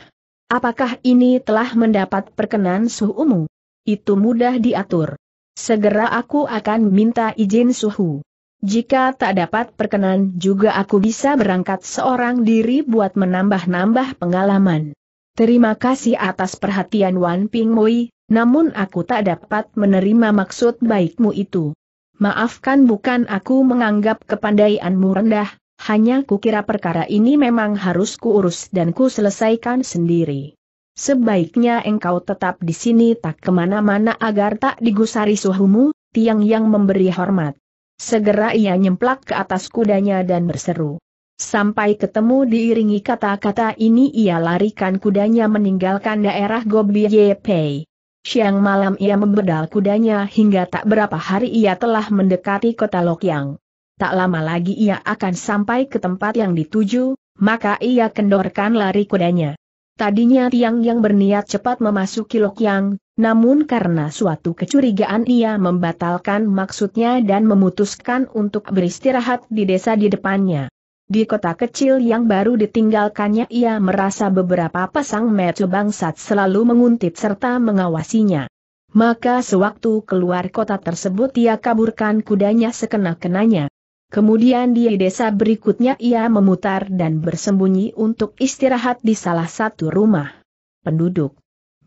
Apakah ini telah mendapat perkenan suhumu? Itu mudah diatur. Segera aku akan minta izin suhu. Jika tak dapat perkenan juga aku bisa berangkat seorang diri buat menambah-nambah pengalaman. Terima kasih atas perhatian Wan Ping Mui, namun aku tak dapat menerima maksud baikmu itu. Maafkan bukan aku menganggap kepandaianmu rendah, hanya kukira perkara ini memang harus kuurus dan ku selesaikan sendiri. Sebaiknya engkau tetap di sini tak kemana-mana agar tak digusari suhumu, tiang yang memberi hormat. Segera ia nyemplak ke atas kudanya dan berseru. Sampai ketemu diiringi kata-kata ini ia larikan kudanya meninggalkan daerah Gobli Yepei. Siang malam ia membedal kudanya hingga tak berapa hari ia telah mendekati kota Lokyang. Tak lama lagi ia akan sampai ke tempat yang dituju, maka ia kendorkan lari kudanya. Tadinya Tiang yang berniat cepat memasuki Lokyang, namun karena suatu kecurigaan ia membatalkan maksudnya dan memutuskan untuk beristirahat di desa di depannya. Di kota kecil yang baru ditinggalkannya ia merasa beberapa pasang mata bangsat selalu menguntit serta mengawasinya. Maka sewaktu keluar kota tersebut ia kaburkan kudanya sekena-kenanya. Kemudian di desa berikutnya ia memutar dan bersembunyi untuk istirahat di salah satu rumah. Penduduk.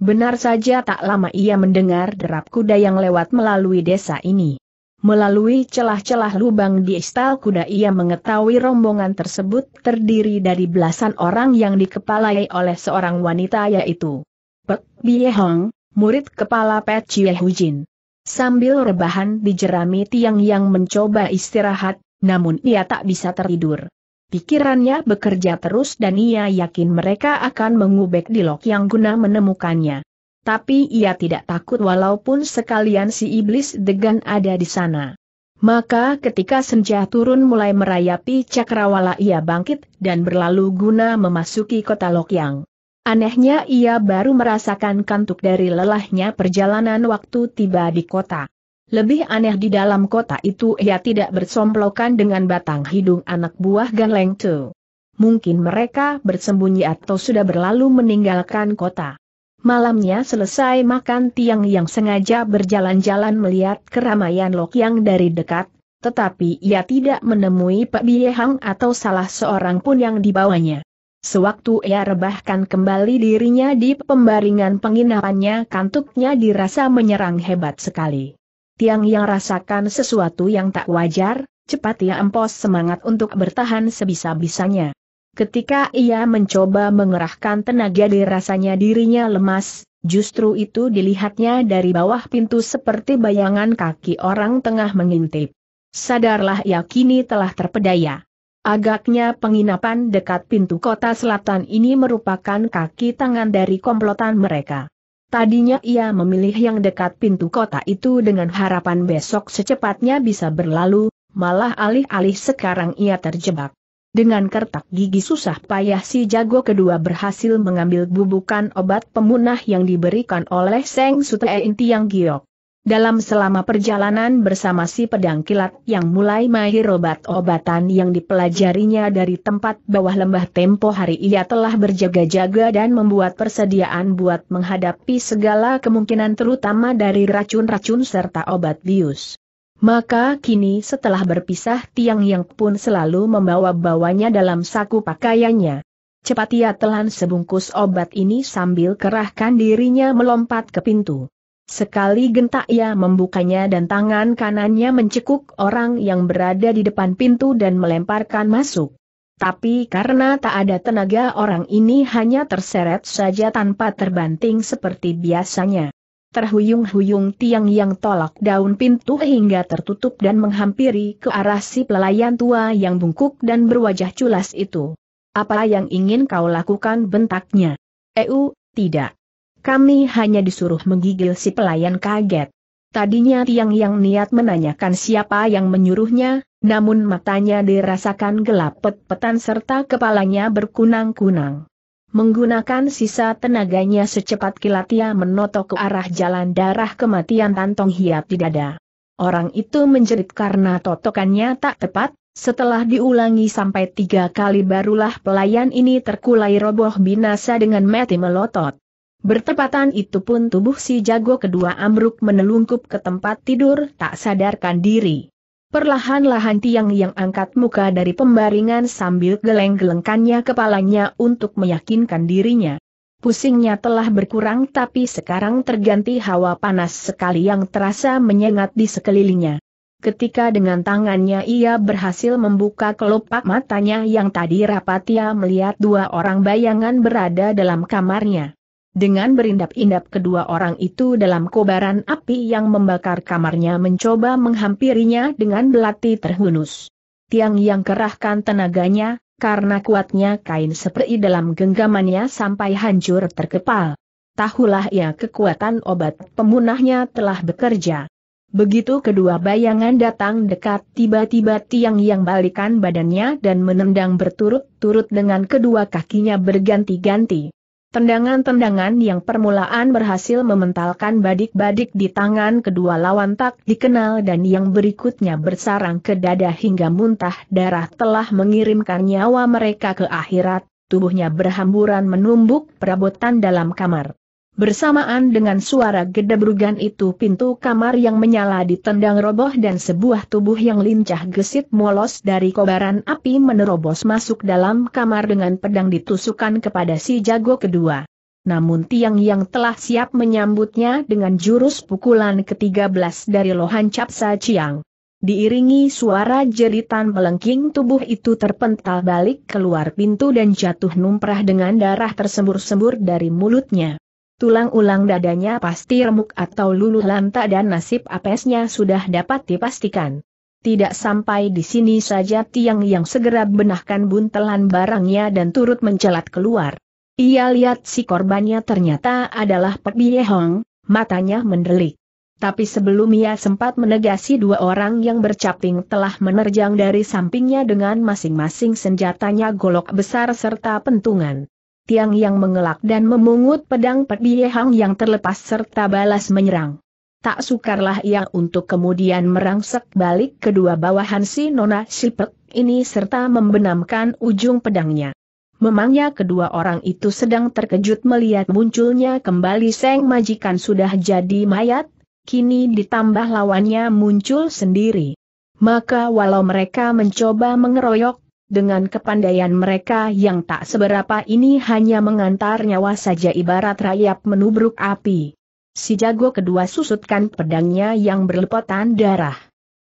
Benar saja tak lama ia mendengar derap kuda yang lewat melalui desa ini. Melalui celah-celah lubang di istal kuda ia mengetahui rombongan tersebut terdiri dari belasan orang yang dikepalai oleh seorang wanita yaitu Pek Bie Hong, murid kepala Pet Chie Hujin. Sambil rebahan di jerami tiang yang mencoba istirahat, namun ia tak bisa tertidur. Pikirannya bekerja terus dan ia yakin mereka akan mengubek di lok yang guna menemukannya tapi ia tidak takut walaupun sekalian si iblis degan ada di sana. Maka ketika senja turun mulai merayapi cakrawala ia bangkit dan berlalu guna memasuki kota Lokyang. Anehnya ia baru merasakan kantuk dari lelahnya perjalanan waktu tiba di kota. Lebih aneh di dalam kota itu ia tidak bersomplokan dengan batang hidung anak buah Ganleng Tu. Mungkin mereka bersembunyi atau sudah berlalu meninggalkan kota. Malamnya selesai makan tiang yang sengaja berjalan-jalan melihat keramaian Yang dari dekat, tetapi ia tidak menemui Pak Biehang atau salah seorang pun yang dibawanya. Sewaktu ia rebahkan kembali dirinya di pembaringan penginapannya kantuknya dirasa menyerang hebat sekali. Tiang yang rasakan sesuatu yang tak wajar, cepat ia empos semangat untuk bertahan sebisa-bisanya. Ketika ia mencoba mengerahkan tenaga dirasanya dirinya lemas, justru itu dilihatnya dari bawah pintu seperti bayangan kaki orang tengah mengintip. Sadarlah ia kini telah terpedaya. Agaknya penginapan dekat pintu kota selatan ini merupakan kaki tangan dari komplotan mereka. Tadinya ia memilih yang dekat pintu kota itu dengan harapan besok secepatnya bisa berlalu, malah alih-alih sekarang ia terjebak. Dengan kertak gigi susah payah si jago kedua berhasil mengambil bubukan obat pemunah yang diberikan oleh Seng Sute Inti yang giok. Dalam selama perjalanan bersama si pedang kilat yang mulai mahir obat-obatan yang dipelajarinya dari tempat bawah lembah tempo hari ia telah berjaga-jaga dan membuat persediaan buat menghadapi segala kemungkinan terutama dari racun-racun serta obat bius. Maka kini setelah berpisah Tiang Yang pun selalu membawa-bawanya dalam saku pakaiannya. Cepat ia telan sebungkus obat ini sambil kerahkan dirinya melompat ke pintu. Sekali gentak ia membukanya dan tangan kanannya mencekuk orang yang berada di depan pintu dan melemparkan masuk. Tapi karena tak ada tenaga orang ini hanya terseret saja tanpa terbanting seperti biasanya terhuyung-huyung tiang yang tolak daun pintu hingga tertutup dan menghampiri ke arah si pelayan tua yang bungkuk dan berwajah culas itu. Apa yang ingin kau lakukan bentaknya? Eu, tidak. Kami hanya disuruh menggigil si pelayan kaget. Tadinya tiang yang niat menanyakan siapa yang menyuruhnya, namun matanya dirasakan gelap pet-petan serta kepalanya berkunang-kunang. Menggunakan sisa tenaganya secepat kilat ia menotok ke arah jalan darah kematian Tantong Hiat di dada. Orang itu menjerit karena totokannya tak tepat, setelah diulangi sampai tiga kali barulah pelayan ini terkulai roboh binasa dengan mati melotot. Bertepatan itu pun tubuh si jago kedua amruk menelungkup ke tempat tidur tak sadarkan diri. Perlahan-lahan Tiang Yang angkat muka dari pembaringan sambil geleng-gelengkannya kepalanya untuk meyakinkan dirinya. Pusingnya telah berkurang tapi sekarang terganti hawa panas sekali yang terasa menyengat di sekelilingnya. Ketika dengan tangannya ia berhasil membuka kelopak matanya yang tadi rapat ia melihat dua orang bayangan berada dalam kamarnya. Dengan berindap-indap kedua orang itu dalam kobaran api yang membakar kamarnya mencoba menghampirinya dengan belati terhunus. Tiang yang kerahkan tenaganya, karena kuatnya kain seperti dalam genggamannya sampai hancur terkepal. Tahulah ia ya kekuatan obat pemunahnya telah bekerja. Begitu kedua bayangan datang dekat tiba-tiba tiang yang balikan badannya dan menendang berturut-turut dengan kedua kakinya berganti-ganti. Tendangan-tendangan yang permulaan berhasil mementalkan badik-badik di tangan kedua lawan tak dikenal dan yang berikutnya bersarang ke dada hingga muntah darah telah mengirimkan nyawa mereka ke akhirat, tubuhnya berhamburan menumbuk perabotan dalam kamar. Bersamaan dengan suara gedebrugan itu pintu kamar yang menyala ditendang roboh dan sebuah tubuh yang lincah gesit molos dari kobaran api menerobos masuk dalam kamar dengan pedang ditusukkan kepada si jago kedua. Namun tiang yang telah siap menyambutnya dengan jurus pukulan ke-13 dari Lohan Capsa Ciang. Diiringi suara jeritan melengking tubuh itu terpental balik keluar pintu dan jatuh numprah dengan darah tersembur-sembur dari mulutnya. Tulang ulang dadanya pasti remuk atau luluh lantak dan nasib apesnya sudah dapat dipastikan. Tidak sampai di sini saja tiang yang segera benahkan buntelan barangnya dan turut mencelat keluar. Ia lihat si korbannya ternyata adalah Pek Biehong, matanya mendelik. Tapi sebelum ia sempat menegasi dua orang yang bercaping telah menerjang dari sampingnya dengan masing-masing senjatanya golok besar serta pentungan. Tiang yang mengelak dan memungut pedang Pediehang yang terlepas serta balas menyerang. Tak sukarlah ia untuk kemudian merangsek balik kedua bawahan si Nona Sipek ini serta membenamkan ujung pedangnya. Memangnya kedua orang itu sedang terkejut melihat munculnya kembali Seng Majikan sudah jadi mayat, kini ditambah lawannya muncul sendiri. Maka walau mereka mencoba mengeroyok, dengan kepandaian mereka yang tak seberapa ini hanya mengantar nyawa saja ibarat rayap menubruk api. Si jago kedua susutkan pedangnya yang berlepotan darah.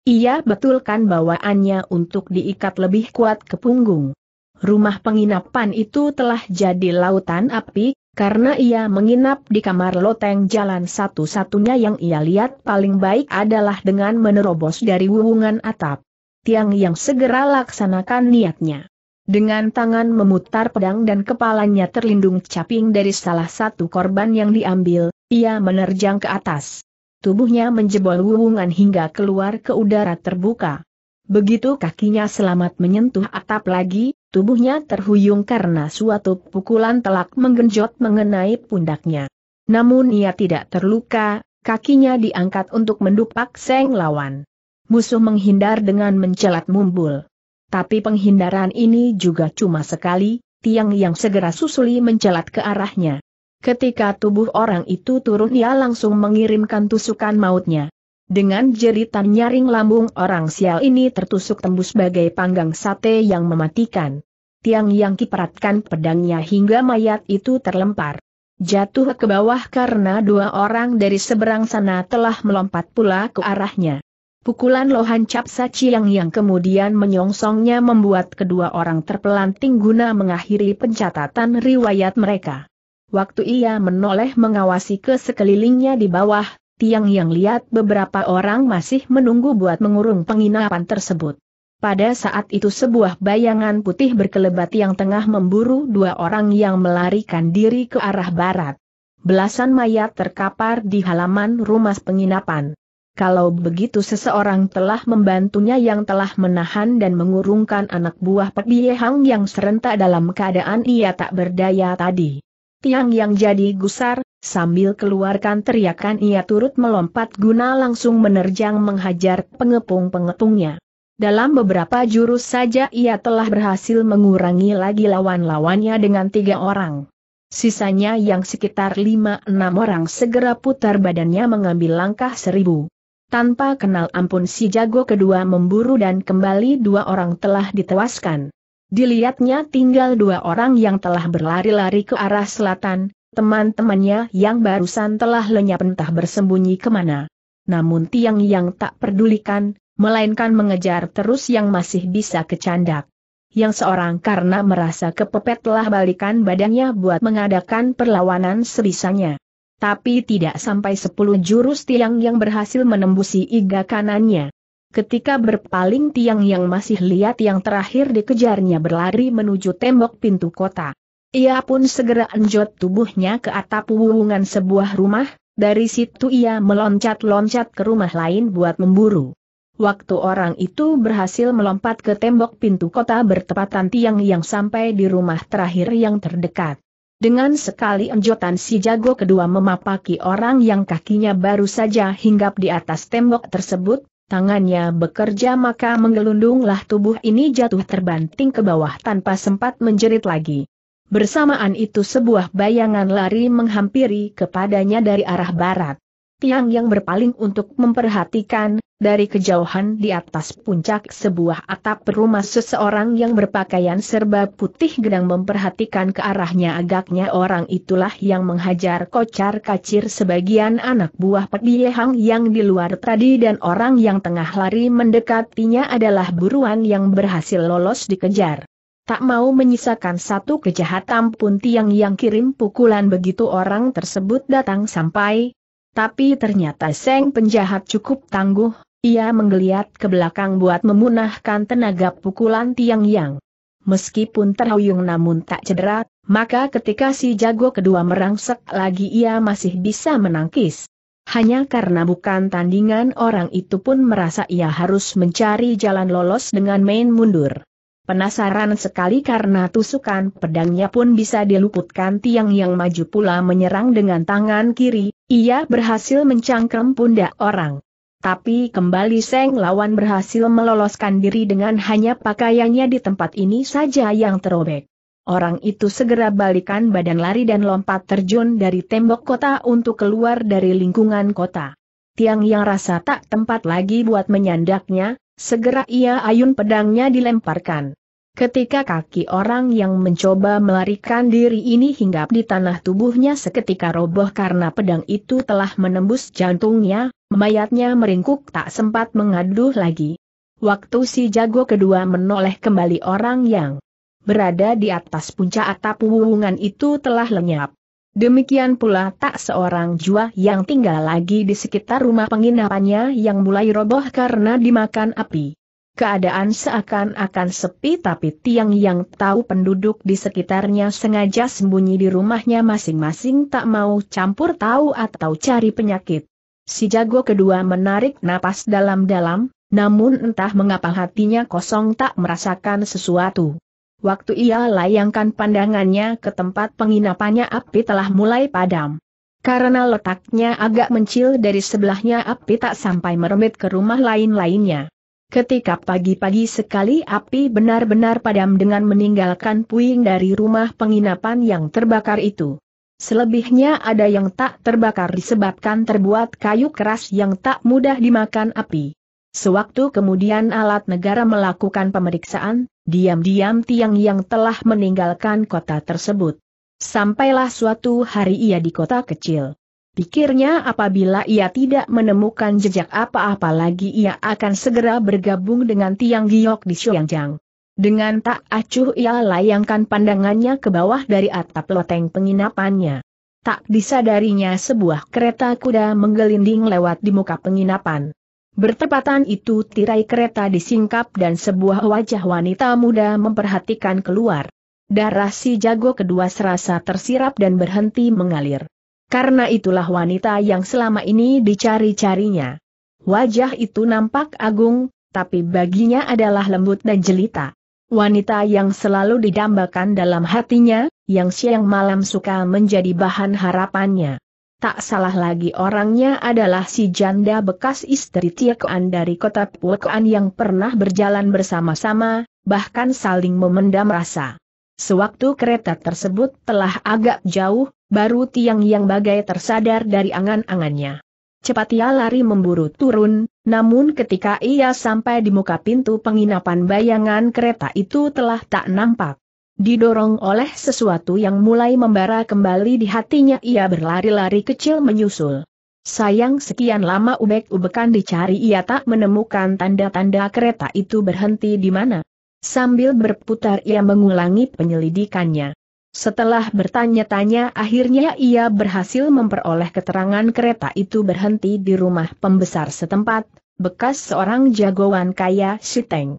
Ia betulkan bawaannya untuk diikat lebih kuat ke punggung. Rumah penginapan itu telah jadi lautan api, karena ia menginap di kamar loteng jalan satu-satunya yang ia lihat paling baik adalah dengan menerobos dari wuwungan atap. Tiang yang segera laksanakan niatnya. Dengan tangan memutar pedang dan kepalanya terlindung caping dari salah satu korban yang diambil, ia menerjang ke atas. Tubuhnya menjebol wuwungan hingga keluar ke udara terbuka. Begitu kakinya selamat menyentuh atap lagi, tubuhnya terhuyung karena suatu pukulan telak menggenjot mengenai pundaknya. Namun ia tidak terluka, kakinya diangkat untuk mendupak seng lawan musuh menghindar dengan mencelat mumbul. Tapi penghindaran ini juga cuma sekali, tiang yang segera susuli mencelat ke arahnya. Ketika tubuh orang itu turun ia langsung mengirimkan tusukan mautnya. Dengan jeritan nyaring lambung orang sial ini tertusuk tembus bagai panggang sate yang mematikan. Tiang yang kiperatkan pedangnya hingga mayat itu terlempar. Jatuh ke bawah karena dua orang dari seberang sana telah melompat pula ke arahnya. Pukulan Lohan Cap Saciang yang kemudian menyongsongnya membuat kedua orang terpelanting guna mengakhiri pencatatan riwayat mereka. Waktu ia menoleh mengawasi ke sekelilingnya di bawah, Tiang yang lihat beberapa orang masih menunggu buat mengurung penginapan tersebut. Pada saat itu sebuah bayangan putih berkelebat yang tengah memburu dua orang yang melarikan diri ke arah barat. Belasan mayat terkapar di halaman rumah penginapan kalau begitu seseorang telah membantunya yang telah menahan dan mengurungkan anak buah Pek Hang yang serentak dalam keadaan ia tak berdaya tadi. Tiang yang jadi gusar, sambil keluarkan teriakan ia turut melompat guna langsung menerjang menghajar pengepung-pengepungnya. Dalam beberapa jurus saja ia telah berhasil mengurangi lagi lawan-lawannya dengan tiga orang. Sisanya yang sekitar lima enam orang segera putar badannya mengambil langkah seribu. Tanpa kenal ampun si jago kedua memburu dan kembali dua orang telah ditewaskan. Dilihatnya tinggal dua orang yang telah berlari-lari ke arah selatan, teman-temannya yang barusan telah lenyap entah bersembunyi kemana. Namun tiang yang tak pedulikan, melainkan mengejar terus yang masih bisa kecandak. Yang seorang karena merasa kepepet telah balikan badannya buat mengadakan perlawanan sebisanya tapi tidak sampai sepuluh jurus tiang yang berhasil menembusi iga kanannya. Ketika berpaling tiang yang masih lihat yang terakhir dikejarnya berlari menuju tembok pintu kota. Ia pun segera enjot tubuhnya ke atap wuwungan sebuah rumah, dari situ ia meloncat-loncat ke rumah lain buat memburu. Waktu orang itu berhasil melompat ke tembok pintu kota bertepatan tiang yang sampai di rumah terakhir yang terdekat. Dengan sekali enjotan si jago kedua memapaki orang yang kakinya baru saja hinggap di atas tembok tersebut, tangannya bekerja maka menggelundunglah tubuh ini jatuh terbanting ke bawah tanpa sempat menjerit lagi. Bersamaan itu sebuah bayangan lari menghampiri kepadanya dari arah barat. Tiang yang berpaling untuk memperhatikan, dari kejauhan di atas puncak sebuah atap rumah seseorang yang berpakaian serba putih gedang memperhatikan ke arahnya agaknya orang itulah yang menghajar kocar kacir sebagian anak buah Pediehang yang di luar tadi dan orang yang tengah lari mendekatinya adalah buruan yang berhasil lolos dikejar. Tak mau menyisakan satu kejahatan pun tiang yang kirim pukulan begitu orang tersebut datang sampai. Tapi ternyata Seng penjahat cukup tangguh, ia menggeliat ke belakang buat memunahkan tenaga pukulan Tiang Yang. Meskipun terhuyung namun tak cedera, maka ketika si jago kedua merangsek lagi ia masih bisa menangkis. Hanya karena bukan tandingan orang itu pun merasa ia harus mencari jalan lolos dengan main mundur. Penasaran sekali karena tusukan pedangnya pun bisa diluputkan tiang yang maju pula menyerang dengan tangan kiri, ia berhasil mencangkem pundak orang. Tapi kembali Seng Lawan berhasil meloloskan diri dengan hanya pakaiannya di tempat ini saja yang terobek. Orang itu segera balikan badan lari dan lompat terjun dari tembok kota untuk keluar dari lingkungan kota. Tiang yang rasa tak tempat lagi buat menyandaknya, segera ia ayun pedangnya dilemparkan. Ketika kaki orang yang mencoba melarikan diri ini hinggap di tanah tubuhnya seketika roboh karena pedang itu telah menembus jantungnya, mayatnya meringkuk tak sempat mengaduh lagi. Waktu si jago kedua menoleh kembali orang yang berada di atas puncak atap wuhungan itu telah lenyap. Demikian pula tak seorang jua yang tinggal lagi di sekitar rumah penginapannya yang mulai roboh karena dimakan api. Keadaan seakan-akan sepi tapi tiang yang tahu penduduk di sekitarnya sengaja sembunyi di rumahnya masing-masing tak mau campur tahu atau cari penyakit. Si jago kedua menarik napas dalam-dalam, namun entah mengapa hatinya kosong tak merasakan sesuatu. Waktu ia layangkan pandangannya ke tempat penginapannya api telah mulai padam. Karena letaknya agak mencil dari sebelahnya api tak sampai merembet ke rumah lain-lainnya. Ketika pagi-pagi sekali api benar-benar padam dengan meninggalkan puing dari rumah penginapan yang terbakar itu. Selebihnya ada yang tak terbakar disebabkan terbuat kayu keras yang tak mudah dimakan api. Sewaktu kemudian alat negara melakukan pemeriksaan, diam-diam tiang yang telah meninggalkan kota tersebut. Sampailah suatu hari ia di kota kecil. Pikirnya apabila ia tidak menemukan jejak apa-apa lagi ia akan segera bergabung dengan Tiang Giok di Xiangjiang. Dengan tak acuh ia layangkan pandangannya ke bawah dari atap loteng penginapannya. Tak disadarinya sebuah kereta kuda menggelinding lewat di muka penginapan. Bertepatan itu tirai kereta disingkap dan sebuah wajah wanita muda memperhatikan keluar. Darah si jago kedua serasa tersirap dan berhenti mengalir. Karena itulah wanita yang selama ini dicari-carinya. Wajah itu nampak agung, tapi baginya adalah lembut dan jelita. Wanita yang selalu didambakan dalam hatinya, yang siang malam suka menjadi bahan harapannya. Tak salah lagi orangnya adalah si janda bekas istri Tiekoan dari kota Puekoan yang pernah berjalan bersama-sama, bahkan saling memendam rasa. Sewaktu kereta tersebut telah agak jauh, baru tiang yang bagai tersadar dari angan-angannya. Cepat ia lari memburu turun, namun ketika ia sampai di muka pintu penginapan bayangan kereta itu telah tak nampak. Didorong oleh sesuatu yang mulai membara kembali di hatinya ia berlari-lari kecil menyusul. Sayang sekian lama ubek-ubekan dicari ia tak menemukan tanda-tanda kereta itu berhenti di mana. Sambil berputar ia mengulangi penyelidikannya. Setelah bertanya-tanya akhirnya ia berhasil memperoleh keterangan kereta itu berhenti di rumah pembesar setempat, bekas seorang jagoan kaya Siteng.